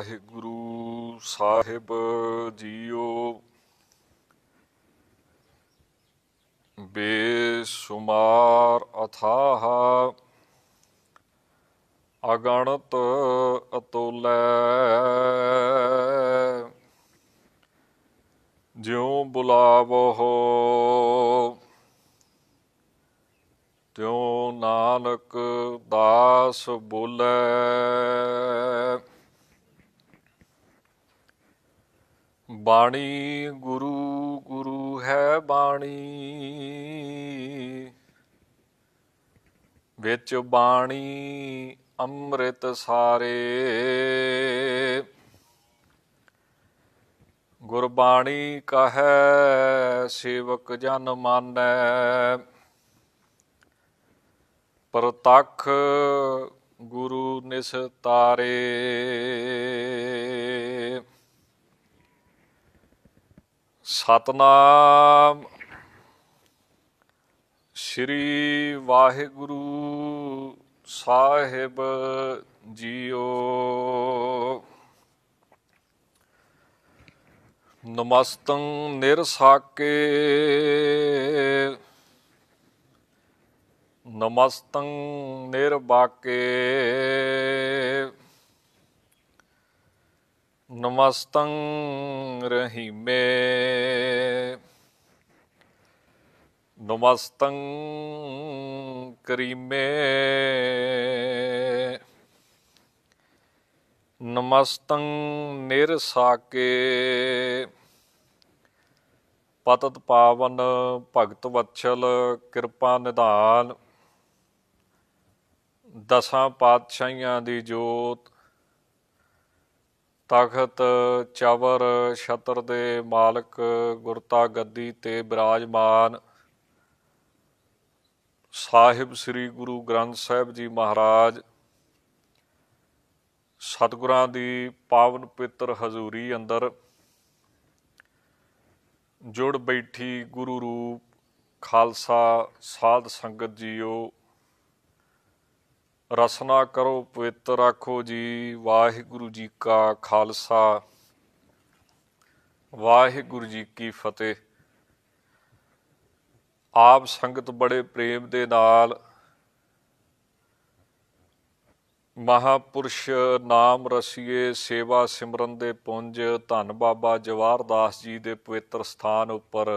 ਵਾਹਿਗੁਰੂ ਸਾਹਿਬ ਜੀਓ ਬੇਸ਼ੁਮਾਰ ਅਥਾਹ ਅਗਣਤ ਅਤੋਲੈ ਜਿਉ ਬੁਲਾਵੋ ਤਿਉ ਨਾਨਕ ਦਾਸ ਬੋਲੇ ਬਾਣੀ ਗੁਰੂ ਗੁਰੂ ਹੈ ਬਾਣੀ ਵਿੱਚ ਬਾਣੀ ਅੰਮ੍ਰਿਤ ਸਾਰੇ ਗੁਰਬਾਣੀ ਕਹੈ ਸੇਵਕ ਜਨ ਮਾਨੈ ਪ੍ਰਤੱਖ ਗੁਰੂ ਨਿਸਤਾਰੇ ਸਤਨਾਮ ਸ੍ਰੀ ਵਾਹਿਗੁਰੂ ਸਾਹਿਬ ਜੀਓ ਨਮਸਤੰ ਨਿਰਸਾਕੇ ਨਮਸਤੰ ਨਿਰਬਾਕੇ ਨਮਸਤੰ ਰਹੀਮੇ ਨਮਸਤੰ ਕਰੀਮੇ ਨਮਸਤੰ ਨਿਰਸਾਕੇ ਪਤਤ ਪਾਵਨ ਭਗਤ ਵਤਸਲ ਕਿਰਪਾ ਨਿਧਾਨ ਦਸਾਂ ਪਾਤਸ਼ਾਹਾਂ ਦੀ ਜੋਤ ਤਖਤ ਚਵਰ ਛਤਰ ਦੇ ਮਾਲਕ ਗੁਰਤਾ ਗੱਦੀ ਤੇ ਬਿਰਾਜਮਾਨ ਸਾਹਿਬ ਸ੍ਰੀ ਗੁਰੂ ਗ੍ਰੰਥ ਸਾਹਿਬ ਜੀ ਮਹਾਰਾਜ ਸਤਿਗੁਰਾਂ ਦੀ ਪਾਵਨ ਪਿੱਤਰ ਹਜ਼ੂਰੀ ਅੰਦਰ ਜੁੜ ਬੈਠੀ ਗੁਰੂ ਰੂਪ ਖਾਲਸਾ ਸਾਧ ਸੰਗਤ ਜੀਓ ਰਸਨਾ ਕਰੋ ਪਵਿੱਤਰ ਰੱਖੋ ਜੀ ਵਾਹਿਗੁਰੂ ਜੀ ਕਾ ਖਾਲਸਾ ਵਾਹਿਗੁਰੂ ਜੀ ਕੀ ਫਤਿਹ ਆਪ ਸੰਗਤ ਬੜੇ ਪ੍ਰੇਮ ਦੇ ਨਾਲ ਮਹਾਪੁਰਸ਼ ਨਾਮ ਰਸੀਏ ਸੇਵਾ ਸਿਮਰਨ ਦੇ ਪੁੰਜ ਧੰਨ ਬਾਬਾ ਜਵਾਰਦਾਸ ਜੀ ਦੇ ਪਵਿੱਤਰ ਸਥਾਨ ਉੱਪਰ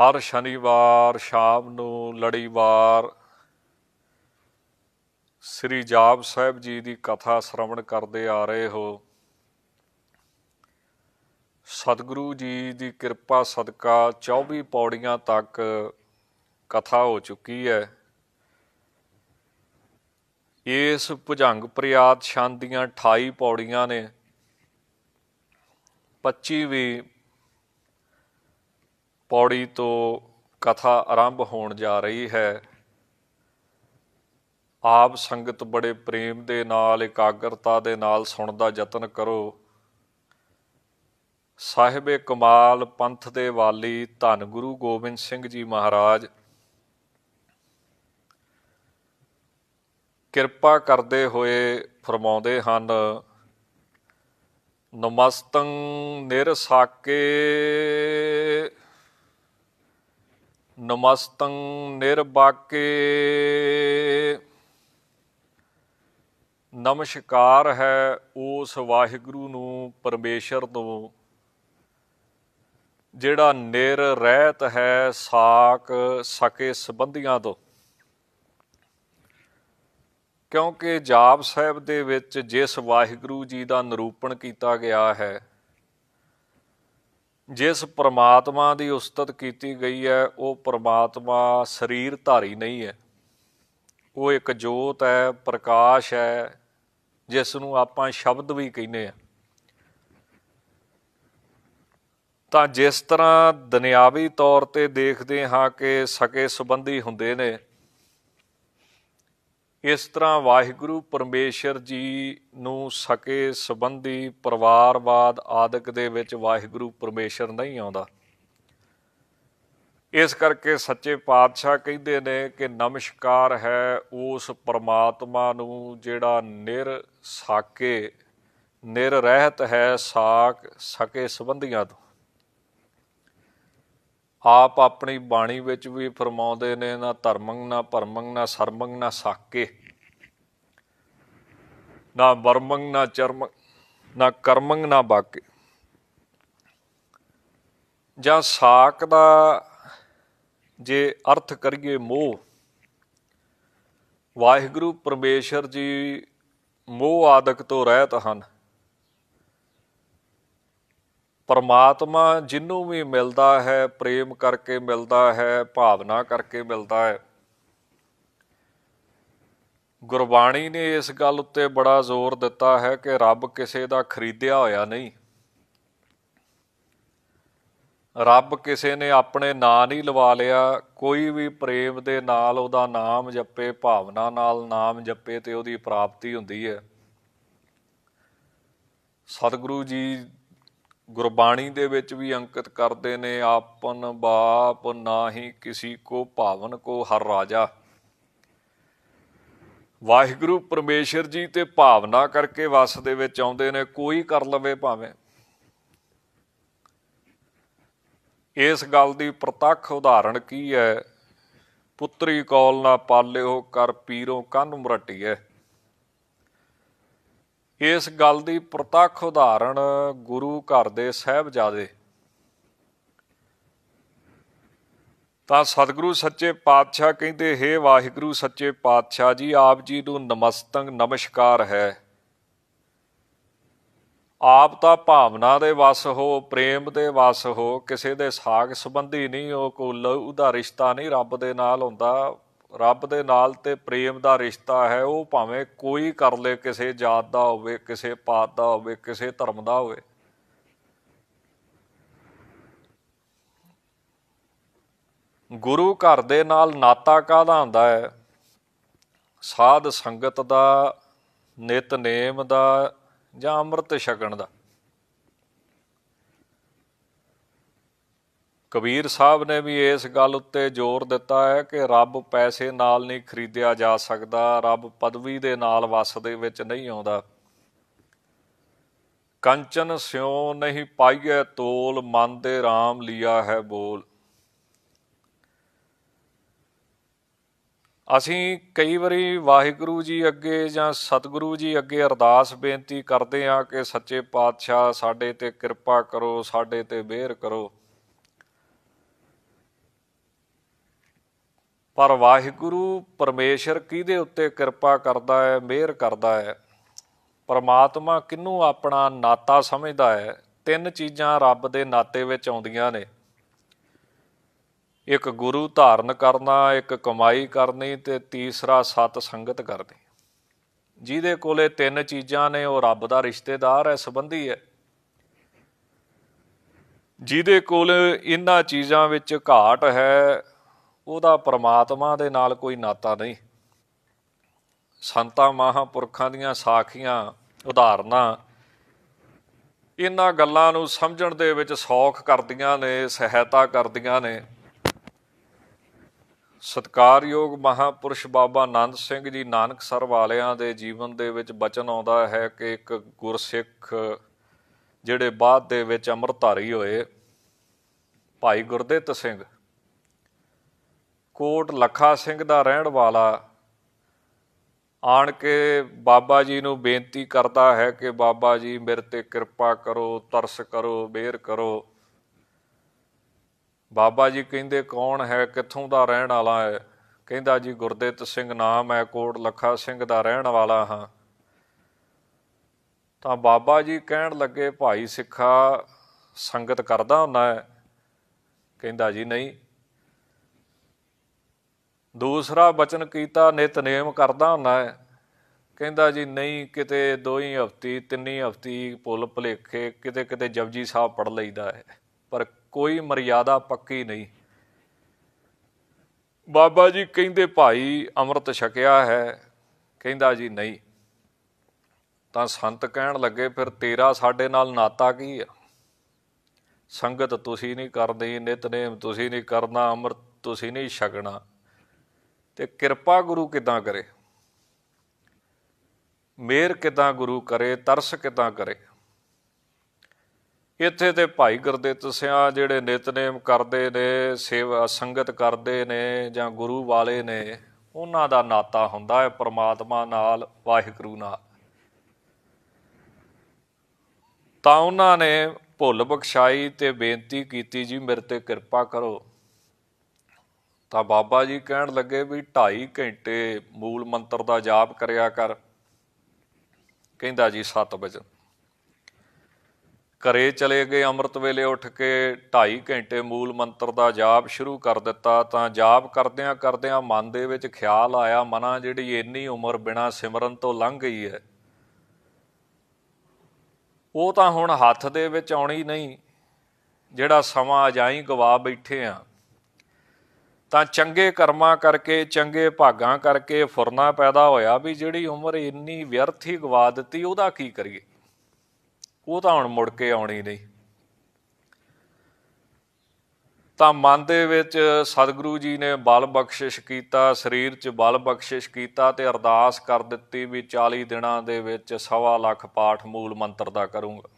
ਹਰ ਸ਼ਨੀਵਾਰ ਸ਼ਾਮ ਨੂੰ ਲੜੀਵਾਰ ਸ੍ਰੀ ਜਾਪ ਸਾਹਿਬ ਜੀ ਦੀ ਕਥਾ ਸ਼ਰਵਣ ਕਰਦੇ ਆ ਰਹੇ ਹੋ ਸਤਿਗੁਰੂ ਜੀ ਦੀ ਕਿਰਪਾ ਸਦਕਾ 24 ਪੌੜੀਆਂ ਤੱਕ ਕਥਾ ਹੋ ਚੁੱਕੀ ਹੈ ਇਸ ਭੁਜੰਗ ਪ੍ਰਿਆਤ ਛੰਦ ਦੀਆਂ 28 ਪੌੜੀਆਂ ਨੇ 25ਵੀਂ ਪੌੜੀ ਤੋਂ ਕਥਾ ਆਰੰਭ ਹੋਣ ਜਾ ਰਹੀ ਹੈ ਆਪ ਸੰਗਤ ਬੜੇ ਪ੍ਰੇਮ ਦੇ ਨਾਲ ਇਕਾਗਰਤਾ ਦੇ ਨਾਲ ਸੁਣਨ ਦਾ ਯਤਨ ਕਰੋ ਸਾਹਿਬੇ ਕਮਾਲ ਪੰਥ ਦੇ ਵਾਲੀ ਧੰਨ ਗੁਰੂ ਗੋਬਿੰਦ ਸਿੰਘ ਜੀ ਮਹਾਰਾਜ ਕਿਰਪਾ ਕਰਦੇ ਹੋਏ ਫਰਮਾਉਂਦੇ ਹਨ ਨਮਸਤੰ ਨਿਰਸਾਕੇ ਨਮਸਤੰ ਨਿਰਬਾਕੇ ਨਮਸਕਾਰ ਹੈ ਉਸ ਵਾਹਿਗੁਰੂ ਨੂੰ ਪਰਮੇਸ਼ਰ ਤੋਂ ਜਿਹੜਾ ਨਿਰ ਰਹਿਤ ਹੈ ਸਾਕ ਸਕੇ ਸੰਬੰਧੀਆਂ ਤੋਂ ਕਿਉਂਕਿ ਜਾਪ ਸਾਹਿਬ ਦੇ ਵਿੱਚ ਜਿਸ ਵਾਹਿਗੁਰੂ ਜੀ ਦਾ ਨਿਰੂਪਣ ਕੀਤਾ ਗਿਆ ਹੈ ਜਿਸ ਪਰਮਾਤਮਾ ਦੀ ਉਸਤਤ ਕੀਤੀ ਗਈ ਹੈ ਉਹ ਪਰਮਾਤਮਾ ਸਰੀਰ ਧਾਰੀ ਨਹੀਂ ਹੈ ਉਹ ਇੱਕ ਜੋਤ ਹੈ ਪ੍ਰਕਾਸ਼ ਹੈ ਜਿਸ ਨੂੰ ਆਪਾਂ ਸ਼ਬਦ ਵੀ ਕਹਿੰਦੇ ਆ ਤਾਂ ਜਿਸ ਤਰ੍ਹਾਂ ਦੁਨਿਆਵੀ ਤੌਰ ਤੇ ਦੇਖਦੇ ਹਾਂ ਕਿ ਸਕੇ ਸੰਬੰਧੀ ਹੁੰਦੇ ਨੇ ਇਸ ਤਰ੍ਹਾਂ ਵਾਹਿਗੁਰੂ ਪਰਮੇਸ਼ਰ ਜੀ ਨੂੰ ਸਕੇ ਸੰਬੰਧੀ ਪਰਿਵਾਰਵਾਦ ਆਦਿਕ ਦੇ ਵਿੱਚ ਵਾਹਿਗੁਰੂ ਪਰਮੇਸ਼ਰ ਨਹੀਂ ਆਉਂਦਾ ਇਸ ਕਰਕੇ ਸੱਚੇ ਪਾਤਸ਼ਾਹ ਕਹਿੰਦੇ ਨੇ ਕਿ ਨਮਸਕਾਰ ਹੈ ਉਸ ਪਰਮਾਤਮਾ ਨੂੰ ਜਿਹੜਾ ਨਿਰ ਸਾਕੇ ਨਿਰ ਰਹਿਤ ਹੈ ਸਾਕ ਸਕੇ ਸੰਬੰਧੀਆਂ ਤੋਂ ਆਪ ਆਪਣੀ ਬਾਣੀ ਵਿੱਚ ਵੀ ਫਰਮਾਉਂਦੇ ਨੇ ਨਾ ਧਰਮੰਗ ਨਾ ਪਰਮੰਗ ਨਾ ਸਰਮੰਗ ਨਾ ਸਾਕੇ ਨਾ ਵਰਮੰਗ ਨਾ ਚਰਮ ਨਾ ਕਰਮੰਗ ਨਾ ਬਾਕੇ ਜਾਂ ਸਾਕ ਦਾ ਜੇ ਅਰਥ ਕਰੀਏ ਮੋਹ ਵਾਹਿਗੁਰੂ ਪਰਮੇਸ਼ਰ ਜੀ ਮੋਹ ਆਦਿਕ ਤੋਂ ਰਹਿਤ ਹਨ ਪਰਮਾਤਮਾ ਜਿੰਨੂੰ ਵੀ ਮਿਲਦਾ ਹੈ ਪ੍ਰੇਮ ਕਰਕੇ ਮਿਲਦਾ ਹੈ ਭਾਵਨਾ ਕਰਕੇ ਮਿਲਦਾ ਹੈ ਗੁਰਬਾਣੀ ਨੇ ਇਸ ਗੱਲ ਉੱਤੇ ਬੜਾ ਜ਼ੋਰ ਦਿੱਤਾ ਹੈ ਕਿ ਰੱਬ ਕਿਸੇ ਦਾ ਖਰੀਦਿਆ ਹੋਇਆ ਨਹੀਂ ਰੱਬ ਕਿਸੇ ਨੇ ਆਪਣੇ ਨਾਂ ਨਹੀਂ ਲਵਾ ਲਿਆ ਕੋਈ ਵੀ ਪ੍ਰੇਮ ਦੇ ਨਾਲ ਉਹਦਾ ਨਾਮ ਜੱਪੇ ਭਾਵਨਾ ਨਾਲ ਨਾਮ ਜੱਪੇ ਤੇ ਉਹਦੀ ਪ੍ਰਾਪਤੀ ਹੁੰਦੀ ਹੈ ਸਤਿਗੁਰੂ ਜੀ ਗੁਰਬਾਣੀ ਦੇ ਵਿੱਚ ਵੀ ਅੰਕਿਤ ਕਰਦੇ ਨੇ ਆਪਨ ਬਾਪ ਨਾਹੀ ਕਿਸੇ ਕੋ ਭਾਵਨ ਕੋ ਹਰ ਰਾਜਾ ਵਾਹਿਗੁਰੂ ਪਰਮੇਸ਼ਰ ਜੀ ਤੇ ਭਾਵਨਾ ਕਰਕੇ ਵਸ ਦੇ ਵਿੱਚ ਆਉਂਦੇ ਨੇ ਕੋਈ ਕਰ ਲਵੇ ਭਾਵੇਂ ਇਸ ਗੱਲ ਦੀ ਪ੍ਰਤੱਖ ਉਦਾਹਰਣ ਕੀ ਹੈ ਪੁੱਤਰੀ ਕੌਲ ਨਾ ਪਾਲਿਓ ਕਰ ਪੀਰੋਂ ਕੰਨ ਮਰਟੀਐ ਇਸ ਗੱਲ ਦੀ ਪ੍ਰਤੱਖ ਉਦਾਹਰਣ ਗੁਰੂ ਘਰ ਦੇ ਸਹਿਬਜ਼ਾਦੇ ਤਾਂ ਸਤਿਗੁਰੂ ਸੱਚੇ ਪਾਤਸ਼ਾਹ ਕਹਿੰਦੇ ਹੈ ਵਾਹਿਗੁਰੂ ਸੱਚੇ ਪਾਤਸ਼ਾਹ ਜੀ ਆਪ ਜੀ ਨੂੰ ਨਮਸਤੰਗ ਨਮਸਕਾਰ ਹੈ ਆਪ ਤਾਂ ਭਾਵਨਾ ਦੇ ਵਸ ਹੋ ਪ੍ਰੇਮ ਦੇ ਵਸ ਹੋ ਕਿਸੇ ਦੇ ਸਾਗ ਸੰਬੰਧੀ ਨਹੀਂ ਉਹ ਕੋਲ ਉਹਦਾ ਰਿਸ਼ਤਾ ਨਹੀਂ ਰੱਬ ਦੇ ਨਾਲ ਹੁੰਦਾ ਰੱਬ ਦੇ ਨਾਲ ਤੇ ਪ੍ਰੇਮ ਦਾ ਰਿਸ਼ਤਾ ਹੈ ਉਹ ਭਾਵੇਂ ਕੋਈ ਕਰ ਲੇ ਕਿਸੇ ਜਾਤ ਦਾ ਹੋਵੇ ਕਿਸੇ ਪਾਤ ਦਾ ਹੋਵੇ ਕਿਸੇ ਧਰਮ ਦਾ ਹੋਵੇ ਗੁਰੂ ਘਰ ਦੇ ਨਾਲ ਨਾਤਾ ਕਾਹਦਾ ਹੁੰਦਾ ਹੈ ਸਾਧ ਸੰਗਤ ਦਾ ਨਿਤਨੇਮ ਦਾ ਜਾਂ ਅੰਮ੍ਰਿਤ ਛਕਣ ਦਾ ਕਬੀਰ ਸਾਹਿਬ ਨੇ ਵੀ ਇਸ ਗੱਲ ਉੱਤੇ ਜ਼ੋਰ ਦਿੱਤਾ ਹੈ ਕਿ ਰੱਬ ਪੈਸੇ ਨਾਲ ਨਹੀਂ ਖਰੀਦਿਆ ਜਾ ਸਕਦਾ ਰੱਬ ਪਦਵੀ ਦੇ ਨਾਲ ਵਸ ਦੇ ਵਿੱਚ ਨਹੀਂ ਆਉਂਦਾ ਕੰਚਨ ਸਿਉ ਨਹੀਂ ਪਾਈਏ ਤੋਲ ਮਨ ਦੇ RAM ਲਿਆ ਹੈ ਬੋਲ ਅਸੀਂ ਕਈ ਵਾਰੀ ਵਾਹਿਗੁਰੂ ਜੀ ਅੱਗੇ ਜਾਂ ਸਤਿਗੁਰੂ ਜੀ ਅੱਗੇ ਅਰਦਾਸ ਬੇਨਤੀ ਕਰਦੇ ਹਾਂ ਕਿ ਸੱਚੇ ਪਾਤਸ਼ਾਹ ਸਾਡੇ ਤੇ ਕਿਰਪਾ ਕਰੋ ਸਾਡੇ ਤੇ ਬੇਰ ਕਰੋ ਪਰ ਵਾਹਿਗੁਰੂ ਪਰਮੇਸ਼ਰ ਕਿਹਦੇ ਉੱਤੇ ਕਿਰਪਾ ਕਰਦਾ ਹੈ ਮਿਹਰ ਕਰਦਾ ਹੈ ਪਰਮਾਤਮਾ ਕਿੰਨੂੰ ਆਪਣਾ ਨਾਤਾ ਸਮਝਦਾ ਹੈ ਤਿੰਨ ਚੀਜ਼ਾਂ ਰੱਬ ਦੇ ਨਾਤੇ ਵਿੱਚ ਆਉਂਦੀਆਂ ਨੇ ਇੱਕ ਗੁਰੂ ਧਾਰਨ ਕਰਨਾ ਇੱਕ ਕਮਾਈ ਕਰਨੀ ਤੇ ਤੀਸਰਾ ਸਤ ਸੰਗਤ ਕਰਨੀ ਜਿਹਦੇ ਕੋਲੇ ਤਿੰਨ ਚੀਜ਼ਾਂ ਨੇ ਉਹ ਰੱਬ ਦਾ ਰਿਸ਼ਤੇਦਾਰ ਹੈ ਸੰਬੰਧੀ ਹੈ ਜਿਹਦੇ ਕੋਲ ਇਹਨਾਂ ਚੀਜ਼ਾਂ ਵਿੱਚ ਘਾਟ ਹੈ ਉਹਦਾ ਪ੍ਰਮਾਤਮਾ ਦੇ ਨਾਲ ਕੋਈ ਨਾਤਾ ਨਹੀਂ ਸੰਤਾਂ ਮਹਾਪੁਰਖਾਂ ਦੀਆਂ ਸਾਖੀਆਂ ਉਦਾਹਰਨਾਂ ਇਹਨਾਂ ਗੱਲਾਂ ਨੂੰ ਸਮਝਣ ਦੇ ਵਿੱਚ ਸੌਖ ਕਰਦੀਆਂ ਨੇ ਸਹਾਇਤਾ ਕਰਦੀਆਂ ਨੇ ਸਤਕਾਰਯੋਗ ਮਹਾਪੁਰਸ਼ ਬਾਬਾ ਆਨੰਦ ਸਿੰਘ ਜੀ ਨਾਨਕ ਸਰ ਵਾਲਿਆਂ ਦੇ ਜੀਵਨ ਦੇ ਵਿੱਚ ਬਚਨ ਆਉਂਦਾ ਹੈ ਕਿ ਇੱਕ ਗੁਰਸਿੱਖ ਜਿਹੜੇ ਬਾਅਦ ਦੇ ਵਿੱਚ ਅੰਮ੍ਰਿਤਧਾਰੀ ਹੋਏ ਭਾਈ ਗੁਰਦੇਤ ਸਿੰਘ ਕੋਟ ਲੱਖਾ ਸਿੰਘ ਦਾ ਰਹਿਣ ਵਾਲਾ ਆਣ ਕੇ ਬਾਬਾ ਜੀ ਨੂੰ ਬੇਨਤੀ ਕਰਦਾ ਹੈ ਕਿ ਬਾਬਾ ਜੀ ਮੇਰੇ ਤੇ ਕਿਰਪਾ ਕਰੋ ਤਰਸ ਕਰੋ ਬੇਰ ਕਰੋ ਬਾਬਾ ਜੀ ਕਹਿੰਦੇ ਕੌਣ ਹੈ ਕਿੱਥੋਂ ਦਾ ਰਹਿਣ ਵਾਲਾ ਹੈ ਕਹਿੰਦਾ ਜੀ ਗੁਰਦੇਵ ਸਿੰਘ ਨਾਮ ਹੈ ਕੋਟ ਲੱਖਾ ਸਿੰਘ ਦਾ ਰਹਿਣ ਵਾਲਾ ਹਾਂ ਤਾਂ ਬਾਬਾ ਜੀ ਕਹਿਣ ਲੱਗੇ ਭਾਈ ਸਿੱਖਾ ਸੰਗਤ ਕਰਦਾ ਹੁੰਦਾ ਹੈ ਕਹਿੰਦਾ ਜੀ ਨਹੀਂ ਦੂਸਰਾ ਬਚਨ ਕੀਤਾ ਨਿਤਨੇਮ ਕਰਦਾ ਹੁੰਦਾ ਹੈ ਕਹਿੰਦਾ ਜੀ ਨਹੀਂ ਕਿਤੇ ਦੋ ਹੀ ਹਫਤੀ ਤਿੰਨੀ ਹਫਤੀ ਪੁੱਲ ਭਲੇਖੇ ਕਿਤੇ ਕਿਤੇ ਜਪਜੀ ਸਾਹਿਬ ਪੜ ਲਈਦਾ ਹੈ ਪਰ ਕੋਈ ਮਰਿਆਦਾ ਪੱਕੀ ਨਹੀਂ ਬਾਬਾ ਜੀ ਕਹਿੰਦੇ ਭਾਈ ਅੰਮ੍ਰਿਤ ਛਕਿਆ ਹੈ ਕਹਿੰਦਾ ਜੀ ਨਹੀਂ ਤਾਂ ਸੰਤ ਕਹਿਣ ਲੱਗੇ ਫਿਰ ਤੇਰਾ ਸਾਡੇ ਨਾਲ ਨਾਤਾ ਕੀ ਆ ਸੰਗਤ ਤੁਸੀਂ ਨਹੀਂ ਕਰਦੇ ਨਿਤਨੇਮ ਤੁਸੀਂ ਨਹੀਂ ਕਰਨਾ ਅੰਮ੍ਰਿਤ ਤੁਸੀਂ ਨਹੀਂ ਛਕਣਾ ਤੇ ਕਿਰਪਾ ਗੁਰੂ ਕਿਦਾਂ ਕਰੇ ਮੇਰ ਕਿਦਾਂ ਗੁਰੂ ਕਰੇ ਤਰਸ ਕਿਦਾਂ ਕਰੇ ਇੱਥੇ ਤੇ ਭਾਈ ਗੁਰਦੇਵ ਤਸਿਆ ਜਿਹੜੇ ਨਿਤਨੇਮ ਕਰਦੇ ਨੇ ਸੇਵਾ ਸੰਗਤ ਕਰਦੇ ਨੇ ਜਾਂ ਗੁਰੂ ਵਾਲੇ ਨੇ ਉਹਨਾਂ ਦਾ ਨਾਤਾ ਹੁੰਦਾ ਹੈ ਪ੍ਰਮਾਤਮਾ ਨਾਲ ਵਾਹਿਗੁਰੂ ਨਾਲ ਤਾਂ ਉਹਨਾਂ ਨੇ ਭੁੱਲ ਬਖਸ਼ਾਈ ਤੇ ਬੇਨਤੀ ਕੀਤੀ ਜੀ ਮੇਰੇ ਤੇ ਕਿਰਪਾ ਕਰੋ ਤਾਂ ਬਾਬਾ ਜੀ ਕਹਿਣ ਲੱਗੇ ਵੀ 2.5 ਘੰਟੇ ਮੂਲ ਮੰਤਰ ਦਾ ਜਾਪ ਕਰਿਆ ਕਰ ਕਹਿੰਦਾ ਜੀ 7 ਵਜੇ ਘਰੇ ਚਲੇ ਗਏ ਅੰਮ੍ਰਿਤ ਵੇਲੇ ਉੱਠ ਕੇ 2.5 ਘੰਟੇ ਮੂਲ ਮੰਤਰ ਦਾ ਜਾਪ ਸ਼ੁਰੂ ਕਰ ਦਿੱਤਾ ਤਾਂ ਜਾਪ ਕਰਦਿਆਂ ਕਰਦਿਆਂ ਮਨ ਦੇ ਵਿੱਚ ਖਿਆਲ ਆਇਆ ਮਨਾ ਜਿਹੜੀ ਇੰਨੀ ਉਮਰ ਬਿਨਾ ਸਿਮਰਨ ਤੋਂ ਲੰਘ ਗਈ ਹੈ ਉਹ ਤਾਂ ਹੁਣ ਹੱਥ ਦੇ ਵਿੱਚ ਆਉਣੀ ਨਹੀਂ ਜਿਹੜਾ ਸਮਾਂ ਅਜਾਈ ਗਵਾ ਬੈਠੇ ਆ ਤਾਂ ਚੰਗੇ ਕਰਮਾਂ ਕਰਕੇ ਚੰਗੇ ਭਾਗਾਂ ਕਰਕੇ ਫੁਰਨਾ ਪੈਦਾ ਹੋਇਆ ਵੀ ਜਿਹੜੀ ਉਮਰ ਇੰਨੀ ਵਿਅਰਥ ਹੀ ਗਵਾ ਦਿੱਤੀ ਉਹਦਾ ਕੀ ਕਰੀਏ ਉਹ ਤਾਂ ਹੁਣ ਮੁੜ ਕੇ ਆਉਣੀ ਨਹੀਂ ਤਾਂ ਮਨ ਦੇ ਵਿੱਚ ਸਤਿਗੁਰੂ ਜੀ ਨੇ ਬਲ ਬਖਸ਼ਿਸ਼ ਕੀਤਾ ਸਰੀਰ 'ਚ ਬਲ ਬਖਸ਼ਿਸ਼ ਕੀਤਾ ਤੇ ਅਰਦਾਸ ਕਰ ਦਿੱਤੀ ਵੀ 40 ਦਿਨਾਂ ਦੇ ਵਿੱਚ ਸਵਾ ਲੱਖ ਪਾਠ ਮੂਲ ਮੰਤਰ ਦਾ ਕਰੂੰਗਾ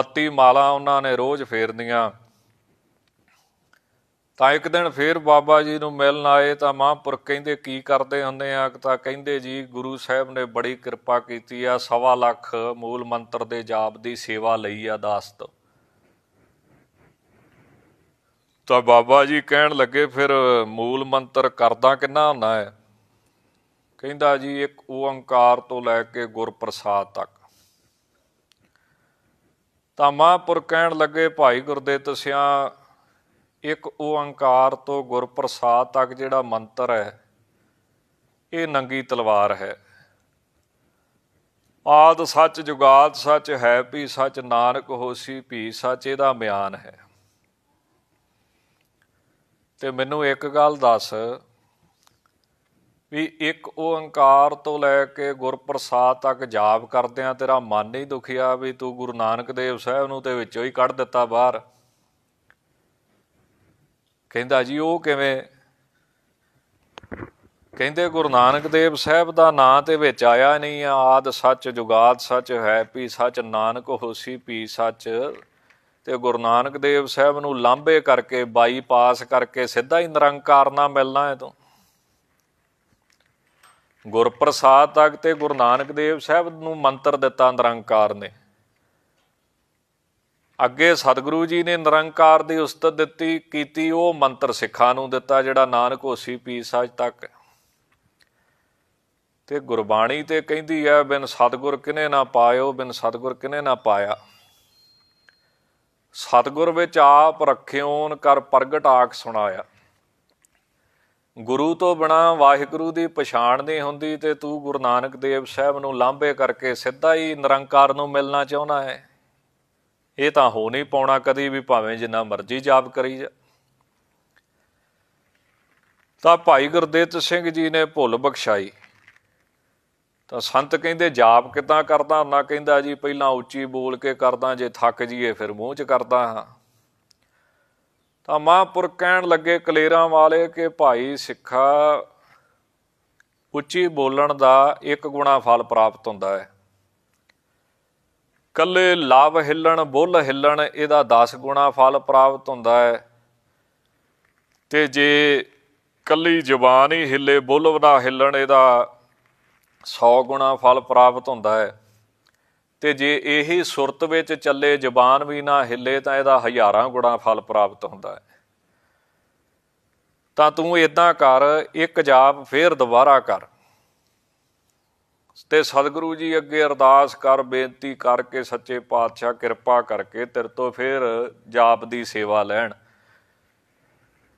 32 ਮਾਲਾ ਉਹਨਾਂ ਨੇ ਰੋਜ਼ ਫੇਰਨੀਆਂ ਤਾਂ ਇੱਕ ਦਿਨ ਫੇਰ ਬਾਬਾ ਜੀ ਨੂੰ ਮਿਲਣ ਆਏ ਤਾਂ ਮਹਾਂਪੁਰ ਕਹਿੰਦੇ ਕੀ ਕਰਦੇ ਹੁੰਦੇ ਆ ਤਾਂ ਕਹਿੰਦੇ ਜੀ ਗੁਰੂ ਸਾਹਿਬ ਨੇ ਬੜੀ ਕਿਰਪਾ ਕੀਤੀ ਆ ਸਵਾ ਲੱਖ ਮੂਲ ਮੰਤਰ ਦੇ ਜਾਪ ਦੀ ਸੇਵਾ ਲਈ ਆ ਦਾਸਤ ਤਾਂ ਬਾਬਾ ਜੀ ਕਹਿਣ ਲੱਗੇ ਫਿਰ ਮੂਲ ਮੰਤਰ ਕਰਦਾ ਕਿੰਨਾ ਹੁੰਦਾ ਹੈ ਕਹਿੰਦਾ ਜੀ ਇੱਕ ਓੰਕਾਰ ਤੋਂ ਲੈ ਕੇ ਗੁਰਪ੍ਰਸਾਦ ਤੱਕ ਤਾਂ ਮਹਾਂਪੁਰ ਕਹਿਣ ਲੱਗੇ ਭਾਈ ਗੁਰਦੇਵ ਤਸਿਆ ਇੱਕ ਓੰਕਾਰ ਤੋਂ ਗੁਰਪ੍ਰਸਾਦ ਤੱਕ ਜਿਹੜਾ ਮੰਤਰ ਹੈ ਇਹ ਨੰਗੀ ਤਲਵਾਰ ਹੈ ਆਦ ਸੱਚ ਜੁਗਾਦ ਸੱਚ ਹੈ ਵੀ ਸੱਚ ਨਾਨਕ ਹੋਸੀ ਵੀ ਸੱਚ ਇਹਦਾ ਬਿਆਨ ਹੈ ਤੇ ਮੈਨੂੰ ਇੱਕ ਗੱਲ ਦੱਸ ਵੀ ਇੱਕ ਓੰਕਾਰ ਤੋਂ ਲੈ ਕੇ ਗੁਰਪ੍ਰਸਾਦ ਤੱਕ ਜਾਪ ਕਰਦਿਆਂ ਤੇਰਾ ਮਨ ਨਹੀਂ ਦੁਖਿਆ ਵੀ ਤੂੰ ਗੁਰੂ ਨਾਨਕ ਦੇਵ ਸਾਹਿਬ ਨੂੰ ਤੇ ਵਿੱਚੋਂ ਹੀ ਕੱਢ ਦਿੱਤਾ ਬਾਹਰ ਕਹਿੰਦਾ ਜੀ ਉਹ ਕਿਵੇਂ ਕਹਿੰਦੇ ਗੁਰੂ ਨਾਨਕ ਦੇਵ ਸਾਹਿਬ ਦਾ ਨਾਂ ਤੇ ਵਿੱਚ ਆਇਆ ਨਹੀਂ ਆਦ ਸੱਚ ਜੁਗਾਦ ਸੱਚ ਹੈ ਪੀ ਸੱਚ ਨਾਨਕ ਹੋਸੀ ਪੀ ਸੱਚ ਤੇ ਗੁਰੂ ਨਾਨਕ ਦੇਵ ਸਾਹਿਬ ਨੂੰ ਲਾਂਬੇ ਕਰਕੇ ਬਾਈਪਾਸ ਕਰਕੇ ਸਿੱਧਾ ਹੀ ਨਿਰੰਕਾਰ ਨਾਲ ਮਿਲਣਾ ਹੈ ਤੋਂ ਗੁਰਪ੍ਰਸਾਦ ਤੱਕ ਤੇ ਗੁਰੂ ਨਾਨਕ ਦੇਵ ਸਾਹਿਬ ਨੂੰ ਮੰਤਰ ਦਿੱਤਾ ਨਿਰੰਕਾਰ ਨੇ ਅੱਗੇ ਸਤਿਗੁਰੂ ਜੀ ਨੇ ਨਿਰੰਕਾਰ ਦੀ ਉਸਤਤ ਦਿੱਤੀ ਕੀਤੀ ਉਹ ਮੰਤਰ ਸਿੱਖਾਂ ਨੂੰ ਦਿੱਤਾ ਜਿਹੜਾ ਨਾਨਕ ਹੋਸੀ ਪੀ ਅਜ ਤੱਕ ਤੇ ਗੁਰਬਾਣੀ ਤੇ ਕਹਿੰਦੀ ਹੈ ਬਿਨ ਸਤਿਗੁਰ ਕਿਨੇ ਨਾ ਪਾਇਓ ਬਿਨ ਸਤਿਗੁਰ ਕਿਨੇ ਨਾ ਪਾਇਆ ਸਤਿਗੁਰ ਵਿੱਚ ਆਪ ਰਖਿਓਨ ਕਰ ਪ੍ਰਗਟ ਆਕ ਸੁਣਾਇਆ ਗੁਰੂ ਤੋਂ ਬਿਨਾ ਵਾਹਿਗੁਰੂ ਦੀ ਪਛਾਣ ਨਹੀਂ ਹੁੰਦੀ ਤੇ ਤੂੰ ਗੁਰੂ ਨਾਨਕ ਦੇਵ ਸਾਹਿਬ ਨੂੰ ਲਾਂਭੇ ਕਰਕੇ ਸਿੱਧਾ ਹੀ ਨਿਰੰਕਾਰ ਨੂੰ ਮਿਲਣਾ ਚਾਹੁੰਦਾ ਹੈ ਇਹ ਤਾਂ ਹੋ ਨਹੀਂ ਪਾਉਣਾ ਕਦੀ ਵੀ ਭਾਵੇਂ ਜਿੰਨਾ ਮਰਜ਼ੀ ਜਾਪ ਕਰੀ ਜਾ ਤਾਂ ਭਾਈ ਗੁਰਦੇਵ ਸਿੰਘ ਜੀ ਨੇ ਭੁੱਲ ਬਖਸ਼ਾਈ ਤਾਂ ਸੰਤ ਕਹਿੰਦੇ ਜਾਪ ਕਿਦਾਂ ਕਰਦਾ ਨਾ ਕਹਿੰਦਾ ਜੀ ਪਹਿਲਾਂ ਉੱਚੀ ਬੋਲ ਕੇ ਕਰਦਾ ਜੇ ਥੱਕ ਜੀਏ ਫਿਰ ਮੂੰਹ 'ਚ ਕਰਦਾ ਹਾਂ ਤਾਂ ਮਹਾਂਪੁਰ ਕਹਿਣ ਲੱਗੇ ਕਲੇਰਾਂ ਵਾਲੇ ਕਿ ਭਾਈ ਸਿੱਖਾ ਉੱਚੀ ਬੋਲਣ ਦਾ ਇੱਕ ਗੁਣਾ ਫਲ ਪ੍ਰਾਪਤ ਹੁੰਦਾ ਹੈ ਕੱਲੇ ਲਾਭ ਹਿੱਲਣ ਬੁੱਲ ਹਿੱਲਣ ਇਹਦਾ 10 ਗੁਣਾ ਫਲ ਪ੍ਰਾਪਤ ਹੁੰਦਾ ਹੈ ਤੇ ਜੇ ਕੱਲੀ ਜ਼ੁਬਾਨ ਹੀ ਹਿੱਲੇ ਬੁੱਲ ਨਾ ਹਿੱਲਣ ਇਹਦਾ 100 ਗੁਣਾ ਫਲ ਪ੍ਰਾਪਤ ਹੁੰਦਾ ਹੈ ਤੇ ਜੇ ਇਹੀ ਸੁਰਤ ਵਿੱਚ ਚੱਲੇ ਜ਼ੁਬਾਨ ਵੀ ਨਾ ਹਿੱਲੇ ਤਾਂ ਇਹਦਾ ਹਜ਼ਾਰਾਂ ਗੁਣਾ ਫਲ ਪ੍ਰਾਪਤ ਹੁੰਦਾ ਹੈ ਤਾਂ ਤੂੰ ਇਦਾਂ ਕਰ ਇੱਕ ਜਾਪ ਫੇਰ ਦੁਬਾਰਾ ਕਰ ਤੇ ਸਤਿਗੁਰੂ ਜੀ ਅੱਗੇ ਅਰਦਾਸ ਕਰ ਬੇਨਤੀ ਕਰਕੇ ਸੱਚੇ ਪਾਤਸ਼ਾਹ ਕਿਰਪਾ ਕਰਕੇ ਤੇਰੇ ਤੋਂ ਫਿਰ ਜਾਪ ਦੀ ਸੇਵਾ ਲੈਣ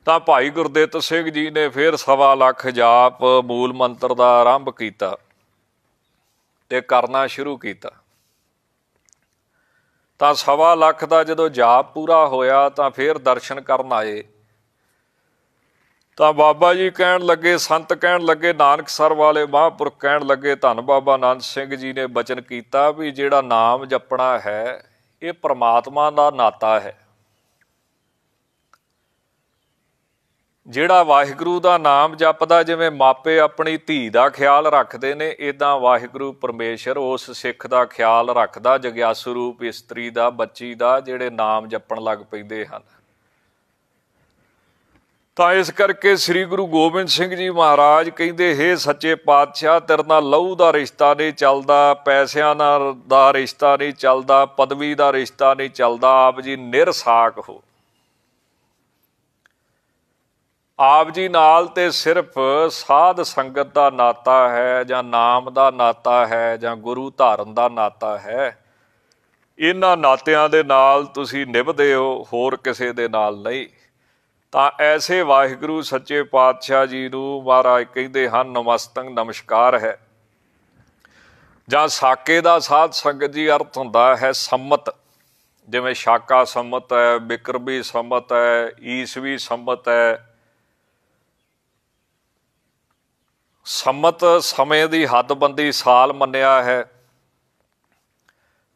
ਤਾਂ ਭਾਈ ਗੁਰਦੇਵ ਸਿੰਘ ਜੀ ਨੇ ਫਿਰ ਸਵਾ ਲੱਖ ਜਾਪ ਮੂਲ ਮੰਤਰ ਦਾ ਆਰੰਭ ਕੀਤਾ ਤੇ ਕਰਨਾ ਸ਼ੁਰੂ ਕੀਤਾ ਤਾਂ ਸਵਾ ਲੱਖ ਦਾ ਜਦੋਂ ਜਾਪ ਪੂਰਾ ਹੋਇਆ ਤਾਂ ਫਿਰ ਦਰਸ਼ਨ ਕਰਨ ਆਏ ਤਾਂ ਬਾਬਾ ਜੀ ਕਹਿਣ ਲੱਗੇ ਸੰਤ ਕਹਿਣ ਲੱਗੇ ਨਾਨਕ ਸਰ ਵਾਲੇ ਮਹਾਂਪੁਰਖ ਕਹਿਣ ਲੱਗੇ ਧੰਨ ਬਾਬਾ ਆਨੰਦ ਸਿੰਘ ਜੀ ਨੇ ਬਚਨ ਕੀਤਾ ਵੀ ਜਿਹੜਾ ਨਾਮ ਜਪਣਾ ਹੈ ਇਹ ਪ੍ਰਮਾਤਮਾ ਦਾ ਨਾਤਾ ਹੈ ਜਿਹੜਾ ਵਾਹਿਗੁਰੂ ਦਾ ਨਾਮ ਜਪਦਾ ਜਿਵੇਂ ਮਾਪੇ ਆਪਣੀ ਧੀ ਦਾ ਖਿਆਲ ਰੱਖਦੇ ਨੇ ਇਦਾਂ ਵਾਹਿਗੁਰੂ ਪਰਮੇਸ਼ਰ ਉਸ ਸਿੱਖ ਦਾ ਖਿਆਲ ਰੱਖਦਾ ਜਗਿਆਸੂ ਰੂਪ ਇਸਤਰੀ ਦਾ ਬੱਚੀ ਦਾ ਜਿਹੜੇ ਨਾਮ ਜਪਣ ਲੱਗ ਪੈਂਦੇ ਹਨ ਤਾਂ ਇਸ ਕਰਕੇ ਸ੍ਰੀ ਗੁਰੂ ਗੋਬਿੰਦ ਸਿੰਘ ਜੀ ਮਹਾਰਾਜ ਕਹਿੰਦੇ ਹੇ ਸੱਚੇ ਪਾਤਸ਼ਾਹ ਤੇਰੇ ਨਾਲ ਲਹੂ ਦਾ ਰਿਸ਼ਤਾ ਨਹੀਂ ਚੱਲਦਾ ਪੈਸਿਆਂ ਨਾਲ ਦਾ ਰਿਸ਼ਤਾ ਨਹੀਂ ਚੱਲਦਾ ਪਦਵੀ ਦਾ ਰਿਸ਼ਤਾ ਨਹੀਂ ਚੱਲਦਾ ਆਪ ਜੀ ਨਿਰਸਾਕ ਹੋ ਆਪ ਜੀ ਨਾਲ ਤੇ ਸਿਰਫ ਸਾਧ ਸੰਗਤ ਦਾ ਨਾਤਾ ਹੈ ਜਾਂ ਨਾਮ ਦਾ ਨਾਤਾ ਹੈ ਜਾਂ ਗੁਰੂ ਧਾਰਨ ਦਾ ਨਾਤਾ ਹੈ ਇਹਨਾਂ ਨਾਤਿਆਂ ਦੇ ਨਾਲ ਤੁਸੀਂ ਨਿਭਦੇ ਹੋ ਹੋਰ ਕਿਸੇ ਦੇ ਨਾਲ ਨਹੀਂ ਤਾਂ ਐਸੇ ਵਾਹਿਗੁਰੂ ਸੱਚੇ ਪਾਤਸ਼ਾਹ ਜੀ ਨੂੰ ਮਹਾਰਾਜ ਕਹਿੰਦੇ ਹਨ ਨਮਸਤੰਗ ਨਮਸਕਾਰ ਹੈ ਜਾਂ ਸਾਕੇ ਦਾ ਸਾਧ ਸੰਗਤ ਜੀ ਅਰਥ ਹੁੰਦਾ ਹੈ ਸੰਮਤ ਜਿਵੇਂ ਸ਼ਾਕਾ ਸੰਮਤ ਹੈ ਬਿਕਰਬੀ ਸੰਮਤ ਹੈ ਈਸਵੀ ਸੰਮਤ ਹੈ ਸੰਮਤ ਸਮੇਂ ਦੀ ਹੱਦਬੰਦੀ ਸਾਲ ਮੰਨਿਆ ਹੈ